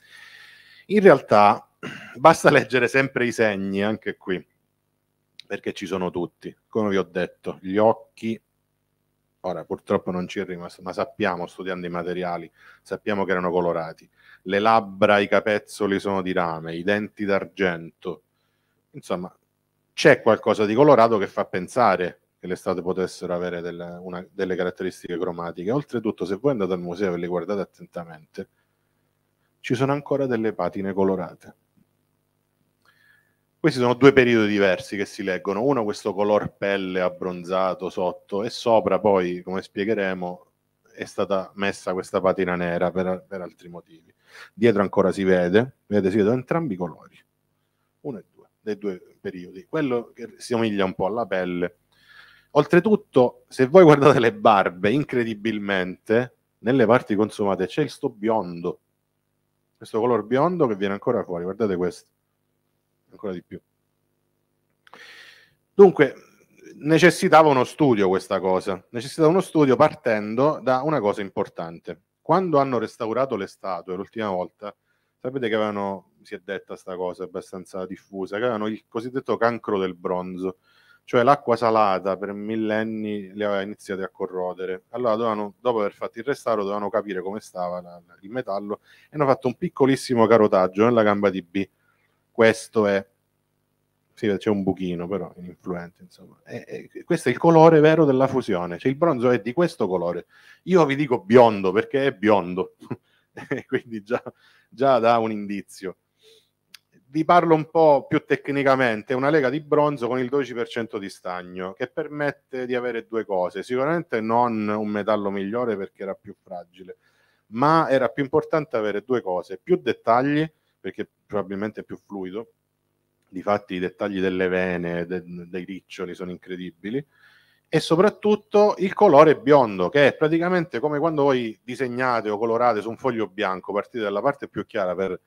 In realtà basta leggere sempre i segni, anche qui, perché ci sono tutti, come vi ho detto, gli occhi, ora purtroppo non ci è rimasto, ma sappiamo, studiando i materiali, sappiamo che erano colorati, le labbra, i capezzoli sono di rame, i denti d'argento, insomma c'è qualcosa di colorato che fa pensare che l'estate state potessero avere delle, una, delle caratteristiche cromatiche. Oltretutto, se voi andate al museo e le guardate attentamente, ci sono ancora delle patine colorate. Questi sono due periodi diversi che si leggono, uno questo color pelle abbronzato sotto e sopra poi, come spiegheremo, è stata messa questa patina nera per, per altri motivi. Dietro ancora si vede, vedete, si vedono entrambi i colori, uno e due, dei due periodi. Quello che somiglia un po' alla pelle Oltretutto, se voi guardate le barbe, incredibilmente, nelle parti consumate c'è il sto biondo, questo color biondo che viene ancora fuori, guardate questo, ancora di più. Dunque, necessitava uno studio questa cosa, necessitava uno studio partendo da una cosa importante. Quando hanno restaurato le statue l'ultima volta, sapete che avevano, si è detta questa cosa abbastanza diffusa, che avevano il cosiddetto cancro del bronzo, cioè l'acqua salata per millenni le aveva iniziate a corrodere. Allora, dovevano, dopo aver fatto il restauro, dovevano capire come stava la, la, il metallo e hanno fatto un piccolissimo carotaggio nella gamba di B. Questo è, sì, c'è un buchino, però influente. Insomma, e, e, questo è il colore vero della fusione. Cioè, il bronzo è di questo colore. Io vi dico biondo perché è biondo, quindi già, già dà un indizio vi parlo un po' più tecnicamente, una lega di bronzo con il 12% di stagno che permette di avere due cose, sicuramente non un metallo migliore perché era più fragile, ma era più importante avere due cose, più dettagli perché probabilmente è più fluido, difatti i dettagli delle vene, de, dei riccioli sono incredibili, e soprattutto il colore biondo, che è praticamente come quando voi disegnate o colorate su un foglio bianco, partite dalla parte più chiara per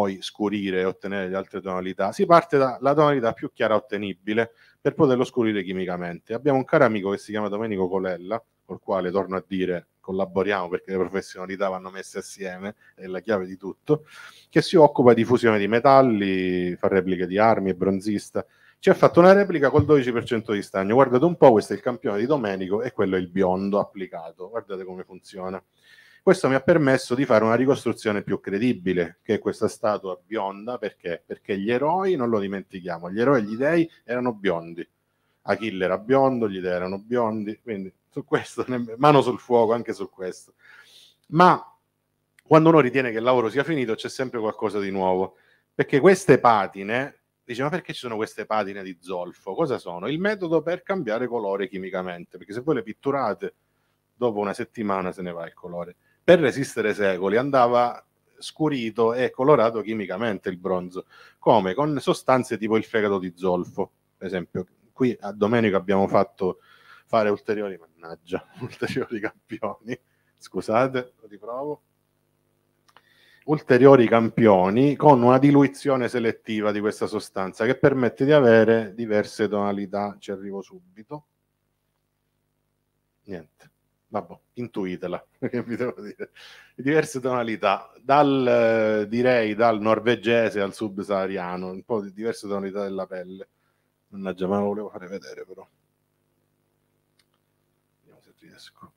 poi scurire e ottenere le altre tonalità, si parte dalla tonalità più chiara ottenibile per poterlo scurire chimicamente. Abbiamo un caro amico che si chiama Domenico Colella, col quale torno a dire collaboriamo perché le professionalità vanno messe assieme, è la chiave di tutto, che si occupa di fusione di metalli, fa repliche di armi, e bronzista. Ci ha fatto una replica col 12% di stagno. Guardate un po', questo è il campione di Domenico e quello è il biondo applicato. Guardate come funziona. Questo mi ha permesso di fare una ricostruzione più credibile, che è questa statua bionda, perché? Perché gli eroi, non lo dimentichiamo, gli eroi e gli dei erano biondi. Achille era biondo, gli dei erano biondi, quindi su questo, mano sul fuoco anche su questo. Ma quando uno ritiene che il lavoro sia finito c'è sempre qualcosa di nuovo, perché queste patine, dice ma perché ci sono queste patine di zolfo? Cosa sono? Il metodo per cambiare colore chimicamente, perché se voi le pitturate dopo una settimana se ne va il colore per resistere secoli andava scurito e colorato chimicamente il bronzo, come con sostanze tipo il fegato di zolfo, per esempio. Qui a domenica abbiamo fatto fare ulteriori, mannaggia, ulteriori campioni, scusate, lo riprovo, ulteriori campioni con una diluizione selettiva di questa sostanza che permette di avere diverse tonalità, ci arrivo subito. Niente vabbè, intuitela, che vi devo dire. Diverse tonalità, dal, eh, direi dal norvegese al subsahariano, un po' di diverse tonalità della pelle. Mannaggia, ma lo volevo fare vedere però. Vediamo se riesco.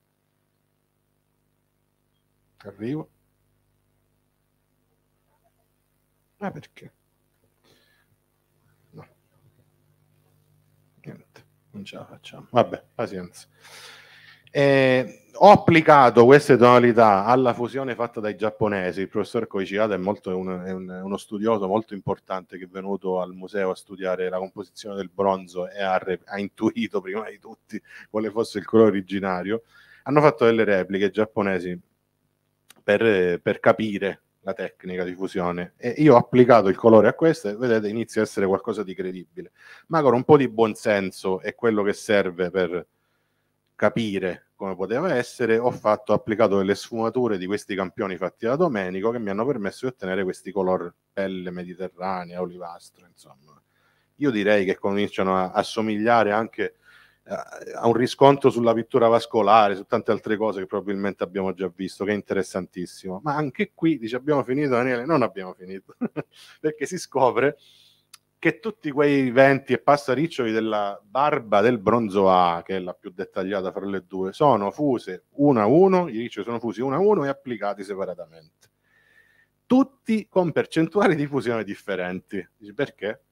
Arrivo. Ma ah, perché? No. Niente, non ce la facciamo. Vabbè, pazienza. Eh, ho applicato queste tonalità alla fusione fatta dai giapponesi. Il professor Koichirada è, molto, un, è un, uno studioso molto importante che è venuto al museo a studiare la composizione del bronzo e ha, ha intuito prima di tutti quale fosse il colore originario. Hanno fatto delle repliche giapponesi per, per capire la tecnica di fusione e io ho applicato il colore a queste e vedete inizia a essere qualcosa di credibile ma con un po' di buonsenso è quello che serve per, capire come poteva essere, ho fatto, ho applicato delle sfumature di questi campioni fatti da Domenico che mi hanno permesso di ottenere questi color pelle mediterranea, olivastro, insomma. Io direi che cominciano a, a somigliare anche eh, a un riscontro sulla pittura vascolare, su tante altre cose che probabilmente abbiamo già visto, che è interessantissimo. Ma anche qui, dice, abbiamo finito, Daniele? Non abbiamo finito, perché si scopre che tutti quei venti e passariccioli della barba del bronzo A, che è la più dettagliata fra le due, sono fuse uno a uno, i riccioli sono fusi uno a uno e applicati separatamente. Tutti con percentuali di fusione differenti. Perché?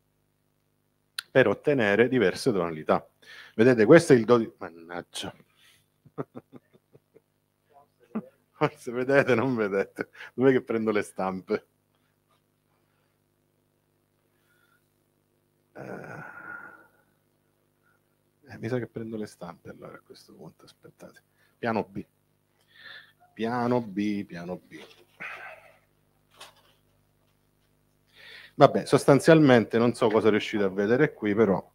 Per ottenere diverse tonalità. Vedete, questo è il 12... Mannaggia. Forse vedete, non vedete. Dov'è che prendo le stampe? Eh, mi sa che prendo le stampe allora a questo punto, aspettate. Piano B. Piano B, piano B. Vabbè, sostanzialmente non so cosa riuscite a vedere qui, però...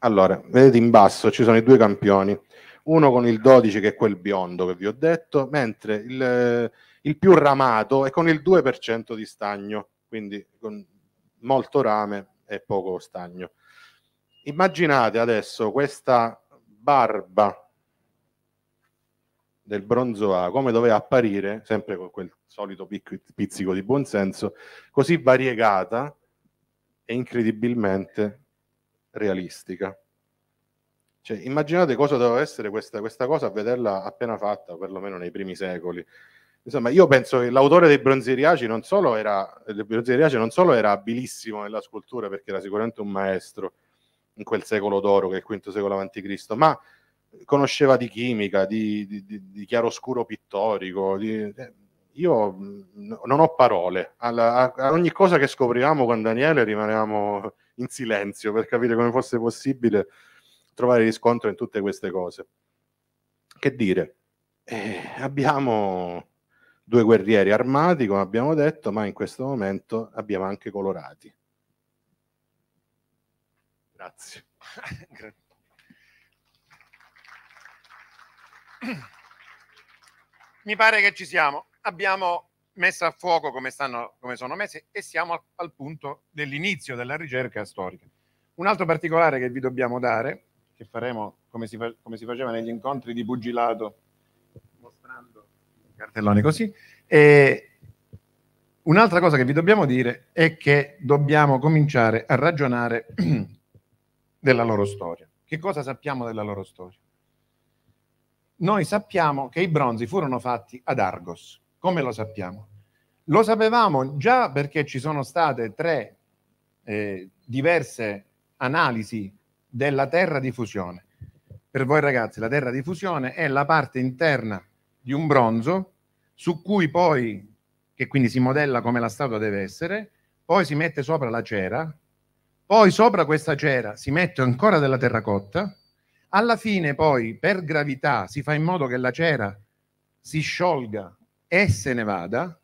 Allora, vedete in basso ci sono i due campioni, uno con il 12 che è quel biondo che vi ho detto, mentre il, eh, il più ramato è con il 2% di stagno, quindi con molto rame, e poco stagno. Immaginate adesso questa barba del bronzo A come doveva apparire, sempre con quel solito pizzico di buonsenso, così variegata e incredibilmente realistica. Cioè, immaginate cosa doveva essere questa, questa cosa a vederla appena fatta, perlomeno nei primi secoli, Insomma, io penso che l'autore dei bronzeriaci non solo era, non solo era abilissimo nella scultura, perché era sicuramente un maestro in quel secolo d'oro, che è il V secolo a.C., ma conosceva di chimica, di, di, di chiaroscuro pittorico. Di, eh, io mm, non ho parole. Alla, a, ogni cosa che scoprivamo con Daniele rimanevamo in silenzio per capire come fosse possibile trovare riscontro in tutte queste cose. Che dire? Eh, abbiamo due guerrieri armati, come abbiamo detto, ma in questo momento abbiamo anche colorati. Grazie. Mi pare che ci siamo. Abbiamo messo a fuoco come, stanno, come sono messe e siamo al, al punto dell'inizio della ricerca storica. Un altro particolare che vi dobbiamo dare, che faremo come si, come si faceva negli incontri di pugilato cartellone così. E un'altra cosa che vi dobbiamo dire è che dobbiamo cominciare a ragionare della loro storia. Che cosa sappiamo della loro storia? Noi sappiamo che i bronzi furono fatti ad Argos. Come lo sappiamo? Lo sapevamo già perché ci sono state tre eh, diverse analisi della terra di fusione. Per voi ragazzi la terra di fusione è la parte interna di un bronzo su cui poi, che quindi si modella come la statua deve essere, poi si mette sopra la cera, poi sopra questa cera si mette ancora della terracotta, alla fine poi per gravità si fa in modo che la cera si sciolga e se ne vada,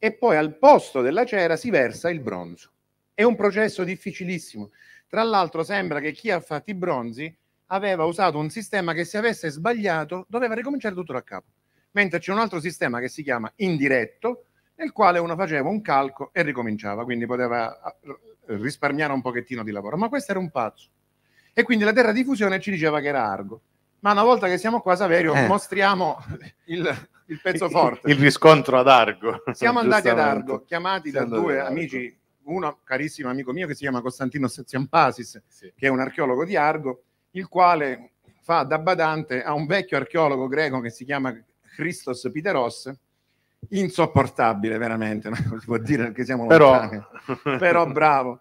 e poi al posto della cera si versa il bronzo. È un processo difficilissimo. Tra l'altro sembra che chi ha fatto i bronzi aveva usato un sistema che se avesse sbagliato doveva ricominciare tutto da capo. Mentre c'è un altro sistema che si chiama indiretto, nel quale uno faceva un calco e ricominciava, quindi poteva ah, risparmiare un pochettino di lavoro. Ma questo era un pazzo. E quindi la terra di fusione ci diceva che era Argo. Ma una volta che siamo qua, Saverio, eh. mostriamo il, il, pezzo forte. Il riscontro ad Argo. Siamo andati ad Argo, chiamati Siamo da due amici, uno carissimo amico mio che si chiama Costantino Seziampasis, sì. che è un archeologo di Argo, il quale fa da badante a un vecchio archeologo greco che si chiama Christos Piteros, insopportabile veramente, non si può dire perché siamo lontani, però, però bravo.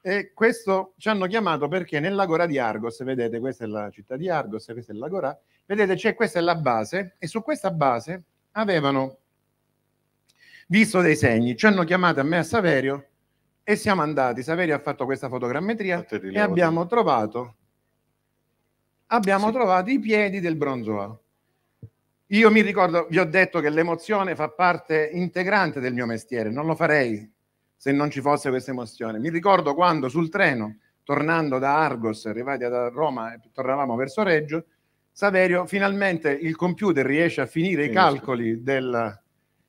E questo ci hanno chiamato perché nell'agora di Argos, vedete, questa è la città di Argos, questa è l'agora, vedete, c'è questa è la base e su questa base avevano visto dei segni, ci hanno chiamato a me a Saverio e siamo andati. Saverio ha fatto questa fotogrammetria e abbiamo trovato abbiamo sì. trovato i piedi del bronzoa. Io mi ricordo, vi ho detto che l'emozione fa parte integrante del mio mestiere, non lo farei se non ci fosse questa emozione. Mi ricordo quando sul treno, tornando da Argos, arrivati da Roma e tornavamo verso Reggio, Saverio finalmente il computer riesce a finire sì, i calcoli del,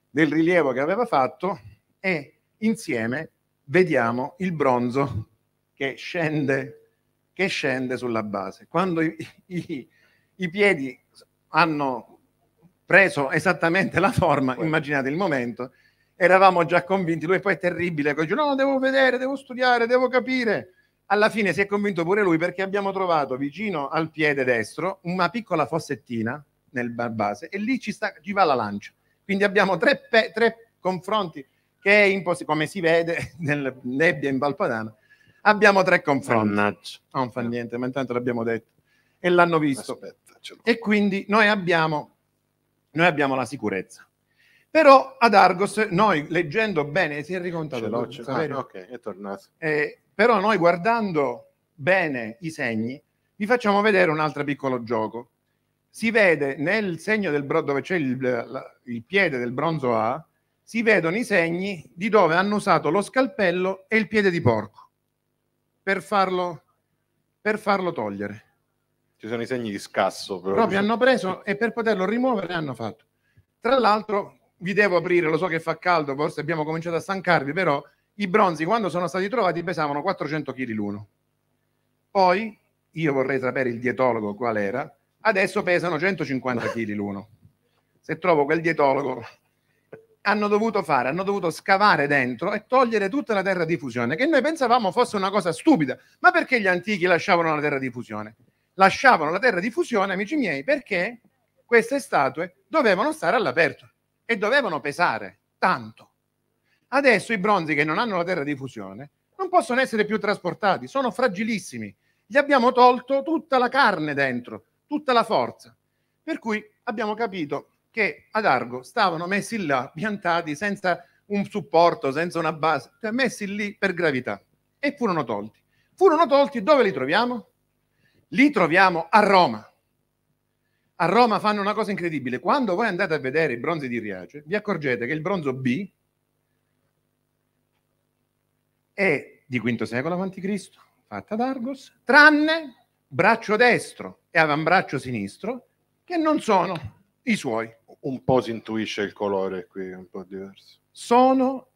del rilievo che aveva fatto e insieme vediamo il bronzo che scende che scende sulla base. Quando i, i, i piedi hanno preso esattamente la forma, Quello. immaginate il momento, eravamo già convinti, lui poi è terribile, dice no, devo vedere, devo studiare, devo capire. Alla fine si è convinto pure lui perché abbiamo trovato vicino al piede destro una piccola fossettina nel base e lì ci, sta, ci va la lancia. Quindi abbiamo tre, pe- tre confronti che è impossibile, come si vede nel nebbia in Valpadana, Abbiamo tre confronti. Mannaggia. Non fa niente, ma intanto l'abbiamo detto. E l'hanno visto. Aspetta, e quindi noi abbiamo, noi abbiamo la sicurezza. Però ad Argos, noi leggendo bene, si è ricontato. Veloce. Ah, ok, è tornato. Eh, però noi guardando bene i segni, vi facciamo vedere un altro piccolo gioco. Si vede nel segno del bronzo, dove c'è il, il piede del bronzo A, si vedono i segni di dove hanno usato lo scalpello e il piede di porco per farlo, per farlo togliere. Ci sono i segni di scasso. Però. Proprio hanno preso e per poterlo rimuovere hanno fatto. Tra l'altro, vi devo aprire, lo so che fa caldo, forse abbiamo cominciato a stancarvi, però i bronzi quando sono stati trovati pesavano 400 kg l'uno. Poi, io vorrei sapere il dietologo qual era, adesso pesano 150 kg l'uno. Se trovo quel dietologo hanno dovuto fare? Hanno dovuto scavare dentro e togliere tutta la terra di fusione, che noi pensavamo fosse una cosa stupida. Ma perché gli antichi lasciavano la terra di fusione? Lasciavano la terra di fusione, amici miei, perché queste statue dovevano stare all'aperto e dovevano pesare tanto. Adesso i bronzi che non hanno la terra di fusione non possono essere più trasportati, sono fragilissimi. Gli abbiamo tolto tutta la carne dentro, tutta la forza. Per cui abbiamo capito che ad Argo stavano messi là, piantati senza un supporto, senza una base, cioè messi lì per gravità e furono tolti. Furono tolti dove li troviamo? Li troviamo a Roma. A Roma fanno una cosa incredibile. Quando voi andate a vedere i bronzi di Riace, vi accorgete che il bronzo B è di V secolo a.C., fatta ad Argos, tranne braccio destro e avambraccio sinistro, che non sono i suoi un po' si intuisce il colore qui, è un po' diverso. Sono,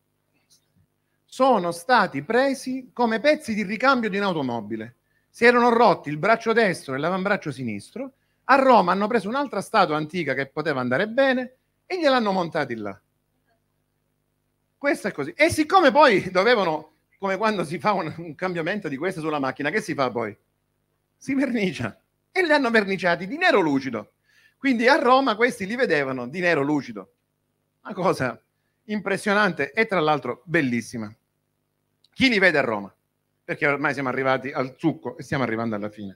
sono stati presi come pezzi di ricambio di un'automobile. Si erano rotti il braccio destro e l'avambraccio sinistro. A Roma hanno preso un'altra statua antica che poteva andare bene e gliel'hanno montati là. Questo è così. E siccome poi dovevano, come quando si fa un, un cambiamento di queste sulla macchina, che si fa poi? Si vernicia. E li hanno verniciati di nero lucido quindi a Roma questi li vedevano di nero lucido. Una cosa impressionante e tra l'altro bellissima. Chi li vede a Roma? Perché ormai siamo arrivati al zucco e stiamo arrivando alla fine.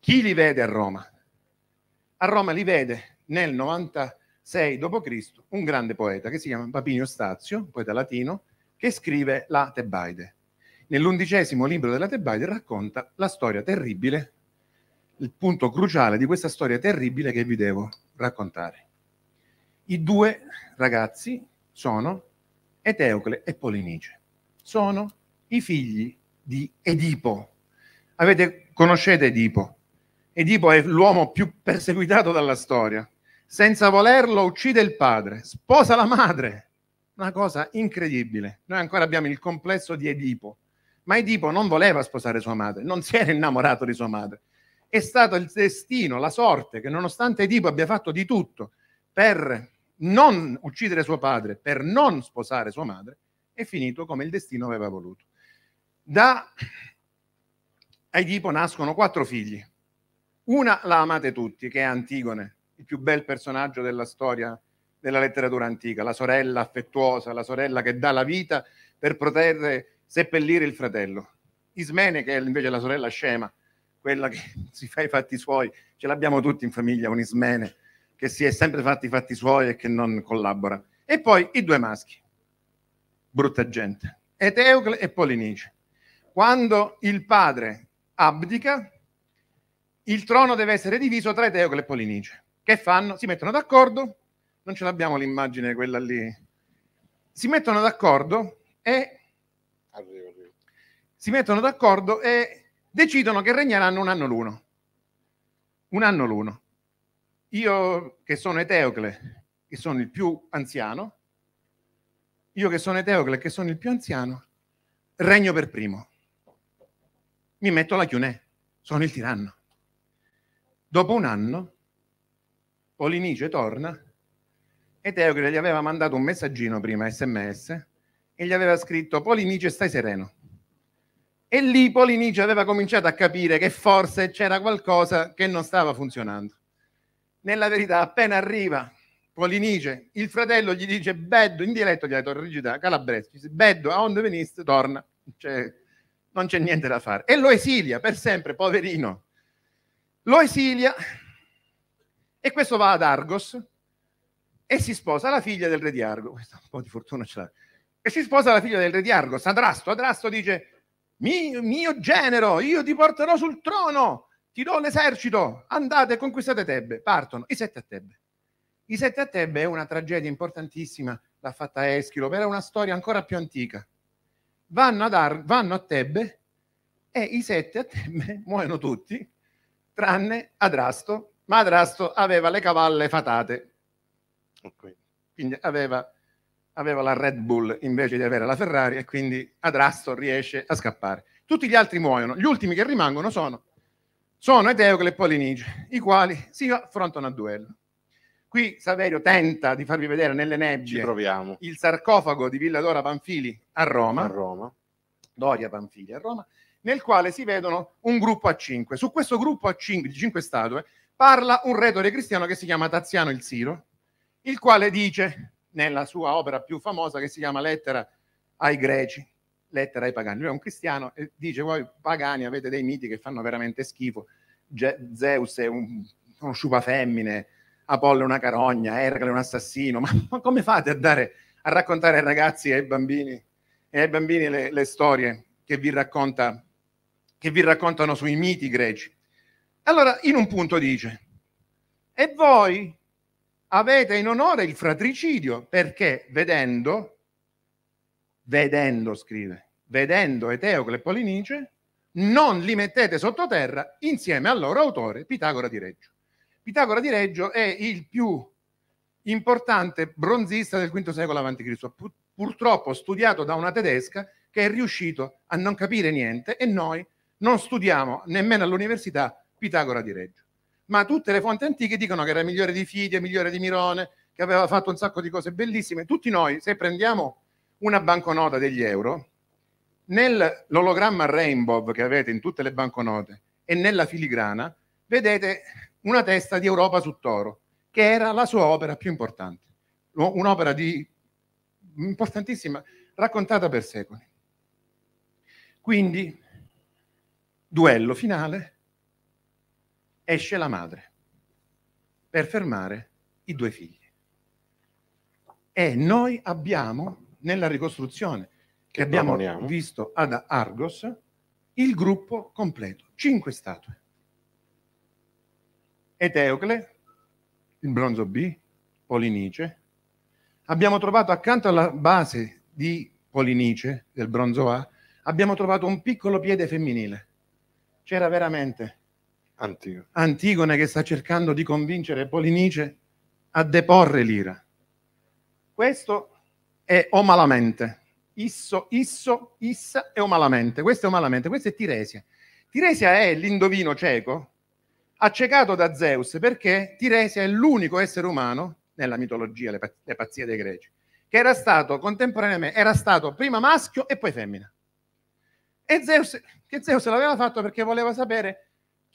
Chi li vede a Roma? A Roma li vede nel 96 d.C. un grande poeta che si chiama Papinio Stazio, poeta latino, che scrive la Tebaide. Nell'undicesimo libro della Tebaide racconta la storia terribile il punto cruciale di questa storia terribile che vi devo raccontare. I due ragazzi sono Eteocle e Polinice. Sono i figli di Edipo. Avete, conoscete Edipo? Edipo è l'uomo più perseguitato dalla storia. Senza volerlo uccide il padre, sposa la madre. Una cosa incredibile. Noi ancora abbiamo il complesso di Edipo. Ma Edipo non voleva sposare sua madre, non si era innamorato di sua madre è stato il destino, la sorte, che nonostante Edipo abbia fatto di tutto per non uccidere suo padre, per non sposare sua madre, è finito come il destino aveva voluto. Da Edipo nascono quattro figli. Una la amate tutti, che è Antigone, il più bel personaggio della storia della letteratura antica, la sorella affettuosa, la sorella che dà la vita per proteggere, seppellire il fratello. Ismene, che è invece la sorella scema, quella che si fa i fatti suoi, ce l'abbiamo tutti in famiglia, un ismene che si è sempre fatti i fatti suoi e che non collabora. E poi i due maschi, brutta gente, Eteocle e Polinice. Quando il padre abdica, il trono deve essere diviso tra Eteocle e Polinice. Che fanno? Si mettono d'accordo, non ce l'abbiamo l'immagine quella lì, si mettono d'accordo e... Arrivo, arrivo. Si mettono d'accordo e decidono che regneranno un anno l'uno. Un anno l'uno. Io che sono Eteocle, che sono il più anziano, io che sono Eteocle, che sono il più anziano, regno per primo. Mi metto la chiunè, sono il tiranno. Dopo un anno, Polinice torna e Teocle gli aveva mandato un messaggino prima, sms, e gli aveva scritto Polinice stai sereno. E lì Polinici aveva cominciato a capire che forse c'era qualcosa che non stava funzionando. Nella verità, appena arriva Polinice, il fratello gli dice Beddo, in dialetto della Torrigida calabrese, dice, Beddo, a onde veniste, torna, cioè, non c'è niente da fare. E lo esilia per sempre, poverino. Lo esilia e questo va ad Argos e si sposa la figlia del re di Argos. Questo un po' di fortuna ce l'ha. E si sposa la figlia del re di Argos, Adrasto. Adrasto dice mio, mio genero, io ti porterò sul trono, ti do l'esercito, andate, e conquistate Tebbe. Partono i sette a Tebbe. I sette a Tebbe è una tragedia importantissima, l'ha fatta Eschilo, però è una storia ancora più antica. Vanno, Ar- vanno a Tebbe e i sette a Tebbe muoiono tutti, tranne Adrasto, ma Adrasto aveva le cavalle fatate. Okay. Quindi aveva aveva la Red Bull invece di avere la Ferrari e quindi Adrasto riesce a scappare. Tutti gli altri muoiono, gli ultimi che rimangono sono, sono Eteocle e Polinige, i quali si affrontano a duello. Qui Saverio tenta di farvi vedere nelle nebbie il sarcofago di Villa Dora Panfili a Roma, a Roma, Doria Panfili a Roma, nel quale si vedono un gruppo a cinque. Su questo gruppo a cinque, di cinque statue parla un retore cristiano che si chiama Taziano il Siro, il quale dice nella sua opera più famosa che si chiama Lettera ai Greci, Lettera ai Pagani. Lui è un cristiano e dice voi pagani avete dei miti che fanno veramente schifo, Ge- Zeus è un, uno femmine, Apollo è una carogna, Ercole è un assassino, ma, ma come fate a, dare, a raccontare ai ragazzi e ai bambini, e ai bambini le, le storie che vi, racconta, che vi raccontano sui miti greci? Allora, in un punto dice, e voi avete in onore il fratricidio perché vedendo, vedendo scrive, vedendo Eteocle e Polinice, non li mettete sottoterra insieme al loro autore Pitagora di Reggio. Pitagora di Reggio è il più importante bronzista del V secolo a.C., purtroppo studiato da una tedesca che è riuscito a non capire niente e noi non studiamo nemmeno all'università Pitagora di Reggio ma tutte le fonti antiche dicono che era migliore di Fidia, migliore di Mirone, che aveva fatto un sacco di cose bellissime. Tutti noi, se prendiamo una banconota degli euro, nell'ologramma rainbow che avete in tutte le banconote e nella filigrana, vedete una testa di Europa su Toro, che era la sua opera più importante, un'opera di... importantissima, raccontata per secoli. Quindi, duello finale, esce la madre per fermare i due figli. E noi abbiamo nella ricostruzione che, che abbiamo proponiamo. visto ad Argos il gruppo completo, cinque statue. Eteocle, il bronzo B, Polinice. Abbiamo trovato accanto alla base di Polinice, del bronzo A, abbiamo trovato un piccolo piede femminile. C'era veramente Antigone. Antigone che sta cercando di convincere Polinice a deporre l'ira. Questo è o malamente. Isso, isso, issa è o malamente. Questo è o malamente, questo è Tiresia. Tiresia è l'indovino cieco accecato da Zeus perché Tiresia è l'unico essere umano nella mitologia, le, le pazzie dei greci, che era stato contemporaneamente, era stato prima maschio e poi femmina. E Zeus, che Zeus l'aveva fatto perché voleva sapere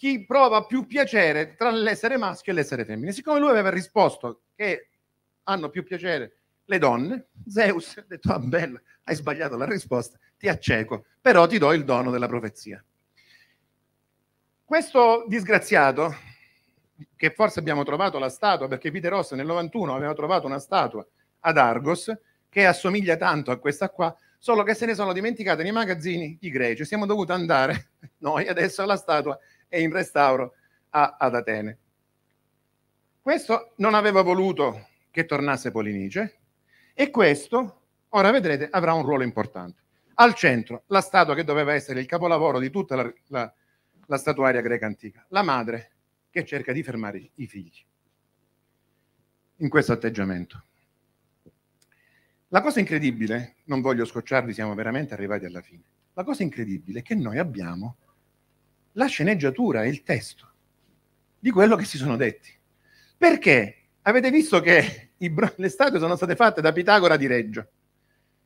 chi prova più piacere tra l'essere maschio e l'essere femminile. Siccome lui aveva risposto che hanno più piacere le donne, Zeus ha detto, ah bello, hai sbagliato la risposta, ti acceco, però ti do il dono della profezia. Questo disgraziato, che forse abbiamo trovato la statua, perché Peter Ross nel 91 aveva trovato una statua ad Argos, che assomiglia tanto a questa qua, solo che se ne sono dimenticate nei magazzini i greci, siamo dovuti andare noi adesso alla statua e in restauro a, ad Atene. Questo non aveva voluto che tornasse Polinice e questo, ora vedrete, avrà un ruolo importante. Al centro, la statua che doveva essere il capolavoro di tutta la, la, la statuaria greca antica, la madre che cerca di fermare i figli in questo atteggiamento. La cosa incredibile, non voglio scocciarvi, siamo veramente arrivati alla fine, la cosa incredibile è che noi abbiamo la sceneggiatura, il testo di quello che si sono detti. Perché avete visto che bro- le statue sono state fatte da Pitagora di Reggio,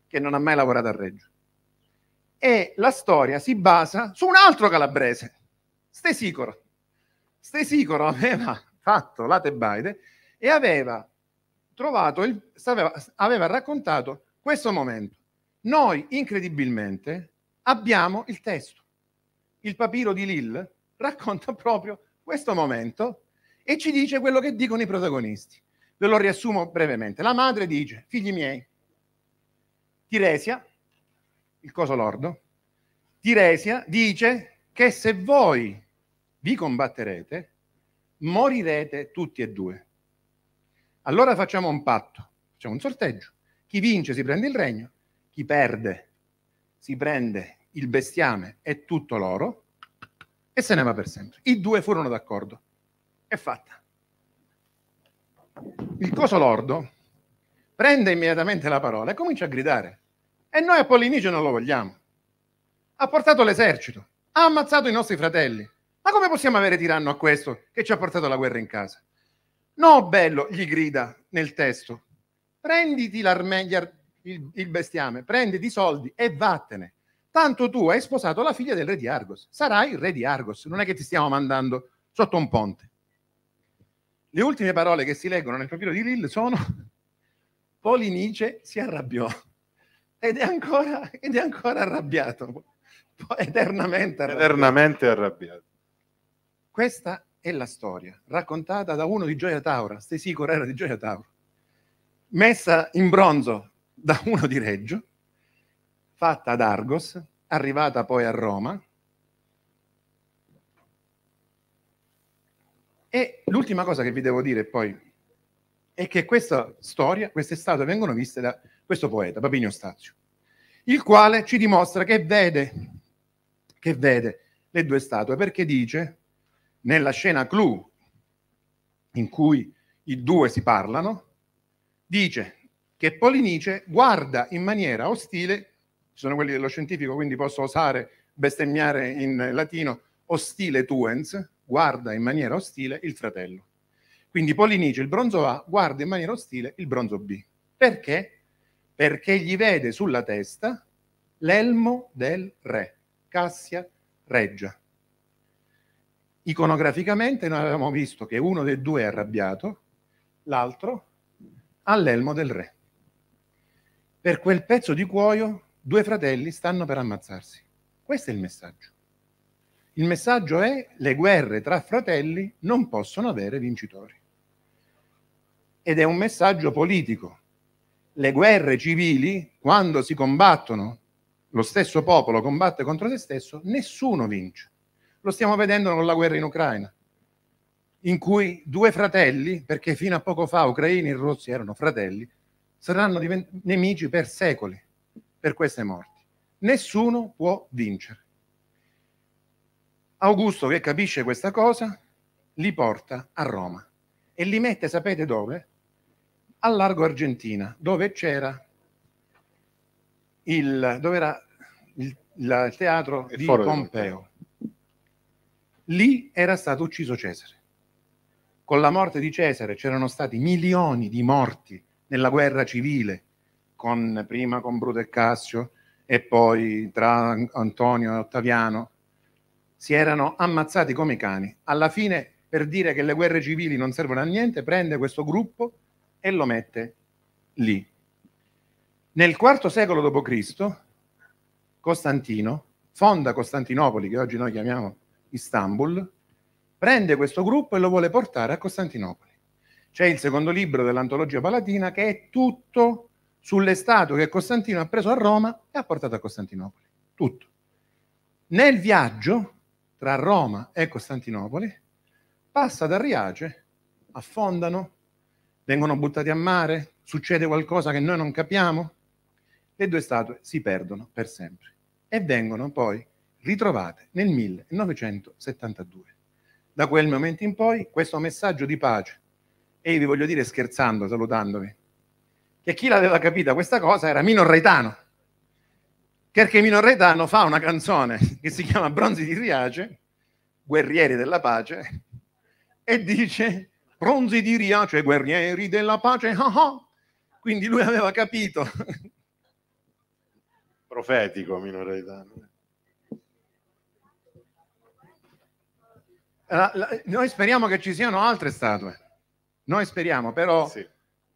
che non ha mai lavorato a Reggio. E la storia si basa su un altro calabrese, Stesicoro. Stesicoro aveva fatto la Tebaide e aveva trovato, il, aveva, aveva raccontato questo momento. Noi incredibilmente abbiamo il testo il papiro di Lille racconta proprio questo momento e ci dice quello che dicono i protagonisti. Ve lo riassumo brevemente. La madre dice, figli miei, Tiresia, il coso lordo, Tiresia dice che se voi vi combatterete, morirete tutti e due. Allora facciamo un patto, facciamo un sorteggio. Chi vince si prende il regno, chi perde si prende il bestiame è tutto loro e se ne va per sempre. I due furono d'accordo. È fatta. Il coso lordo prende immediatamente la parola e comincia a gridare. E noi a Polinice non lo vogliamo. Ha portato l'esercito, ha ammazzato i nostri fratelli. Ma come possiamo avere tiranno a questo che ci ha portato la guerra in casa? No, bello, gli grida nel testo. Prenditi il, il bestiame, prenditi i soldi e vattene tanto tu hai sposato la figlia del re di Argos, sarai il re di Argos, non è che ti stiamo mandando sotto un ponte. Le ultime parole che si leggono nel profilo di Lille sono Polinice si arrabbiò ed è ancora, ed è ancora arrabbiato, eternamente arrabbiato. Eternamente arrabbiato. Questa è la storia raccontata da uno di Gioia Taura, Stesico era di Gioia Tauro, messa in bronzo da uno di Reggio, fatta ad Argos, arrivata poi a Roma. E l'ultima cosa che vi devo dire poi è che questa storia, queste statue vengono viste da questo poeta, Papinio Stazio, il quale ci dimostra che vede, che vede le due statue perché dice nella scena clou in cui i due si parlano, dice che Polinice guarda in maniera ostile ci sono quelli dello scientifico, quindi posso osare bestemmiare in latino ostile tuens, guarda in maniera ostile il fratello. Quindi Polinice, il bronzo A, guarda in maniera ostile il bronzo B. Perché? Perché gli vede sulla testa l'elmo del re, Cassia Reggia. Iconograficamente noi avevamo visto che uno dei due è arrabbiato, l'altro ha l'elmo del re. Per quel pezzo di cuoio due fratelli stanno per ammazzarsi. Questo è il messaggio. Il messaggio è le guerre tra fratelli non possono avere vincitori. Ed è un messaggio politico. Le guerre civili, quando si combattono, lo stesso popolo combatte contro se stesso, nessuno vince. Lo stiamo vedendo con la guerra in Ucraina, in cui due fratelli, perché fino a poco fa ucraini e russi erano fratelli, saranno nemici per secoli per queste morti. Nessuno può vincere. Augusto, che capisce questa cosa, li porta a Roma e li mette, sapete dove? Al largo Argentina, dove c'era il, dove era il, il teatro il di Pompeo. Lì era stato ucciso Cesare. Con la morte di Cesare c'erano stati milioni di morti nella guerra civile con, prima con Bruto e Cassio e poi tra Antonio e Ottaviano, si erano ammazzati come i cani. Alla fine, per dire che le guerre civili non servono a niente, prende questo gruppo e lo mette lì. Nel IV secolo d.C., Costantino fonda Costantinopoli, che oggi noi chiamiamo Istanbul, prende questo gruppo e lo vuole portare a Costantinopoli. C'è il secondo libro dell'antologia palatina che è tutto sulle statue che Costantino ha preso a Roma e ha portato a Costantinopoli. Tutto. Nel viaggio tra Roma e Costantinopoli passa da Riace, affondano, vengono buttati a mare, succede qualcosa che noi non capiamo, le due statue si perdono per sempre e vengono poi ritrovate nel 1972. Da quel momento in poi questo messaggio di pace, e io vi voglio dire scherzando, salutandovi, che chi l'aveva capita questa cosa era Mino Reitano, perché Mino Reitano fa una canzone che si chiama Bronzi di Riace, Guerrieri della Pace, e dice Bronzi di Riace, Guerrieri della Pace, ah ah. quindi lui aveva capito. Profetico Mino Reitano. La, la, noi speriamo che ci siano altre statue. Noi speriamo, però sì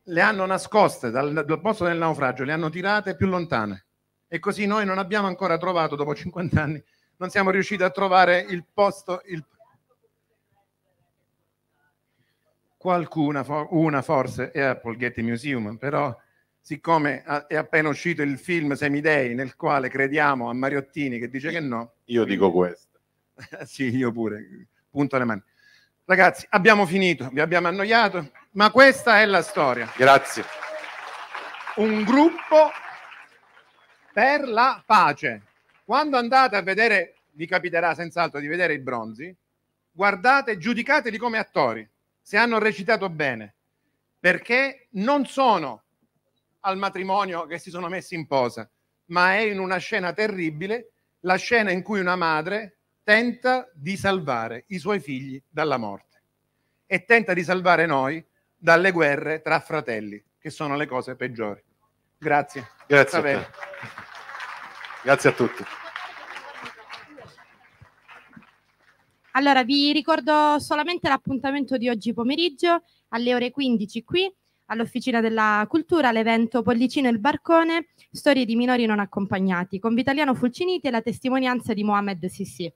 le hanno nascoste dal, dal posto del naufragio, le hanno tirate più lontane. E così noi non abbiamo ancora trovato, dopo 50 anni, non siamo riusciti a trovare il posto, il, qualcuna, una forse è Apple Getty Museum, però siccome è appena uscito il film Semidei nel quale crediamo a Mariottini che dice che no. Io dico questo. sì, io pure, punto alle mani. Ragazzi, abbiamo finito, vi abbiamo annoiato. Ma questa è la storia. Grazie. Un gruppo per la pace. Quando andate a vedere, vi capiterà senz'altro di vedere i bronzi, guardate, giudicateli come attori, se hanno recitato bene, perché non sono al matrimonio che si sono messi in posa, ma è in una scena terribile, la scena in cui una madre tenta di salvare i suoi figli dalla morte e tenta di salvare noi dalle guerre tra fratelli, che sono le cose peggiori. Grazie. Grazie, a, te. Grazie a tutti. Allora, vi ricordo solamente l'appuntamento di oggi pomeriggio alle ore 15 qui all'Officina della Cultura, l'evento Pollicino e il Barcone, storie di minori non accompagnati, con Vitaliano Fulciniti e la testimonianza di Mohamed Sissi.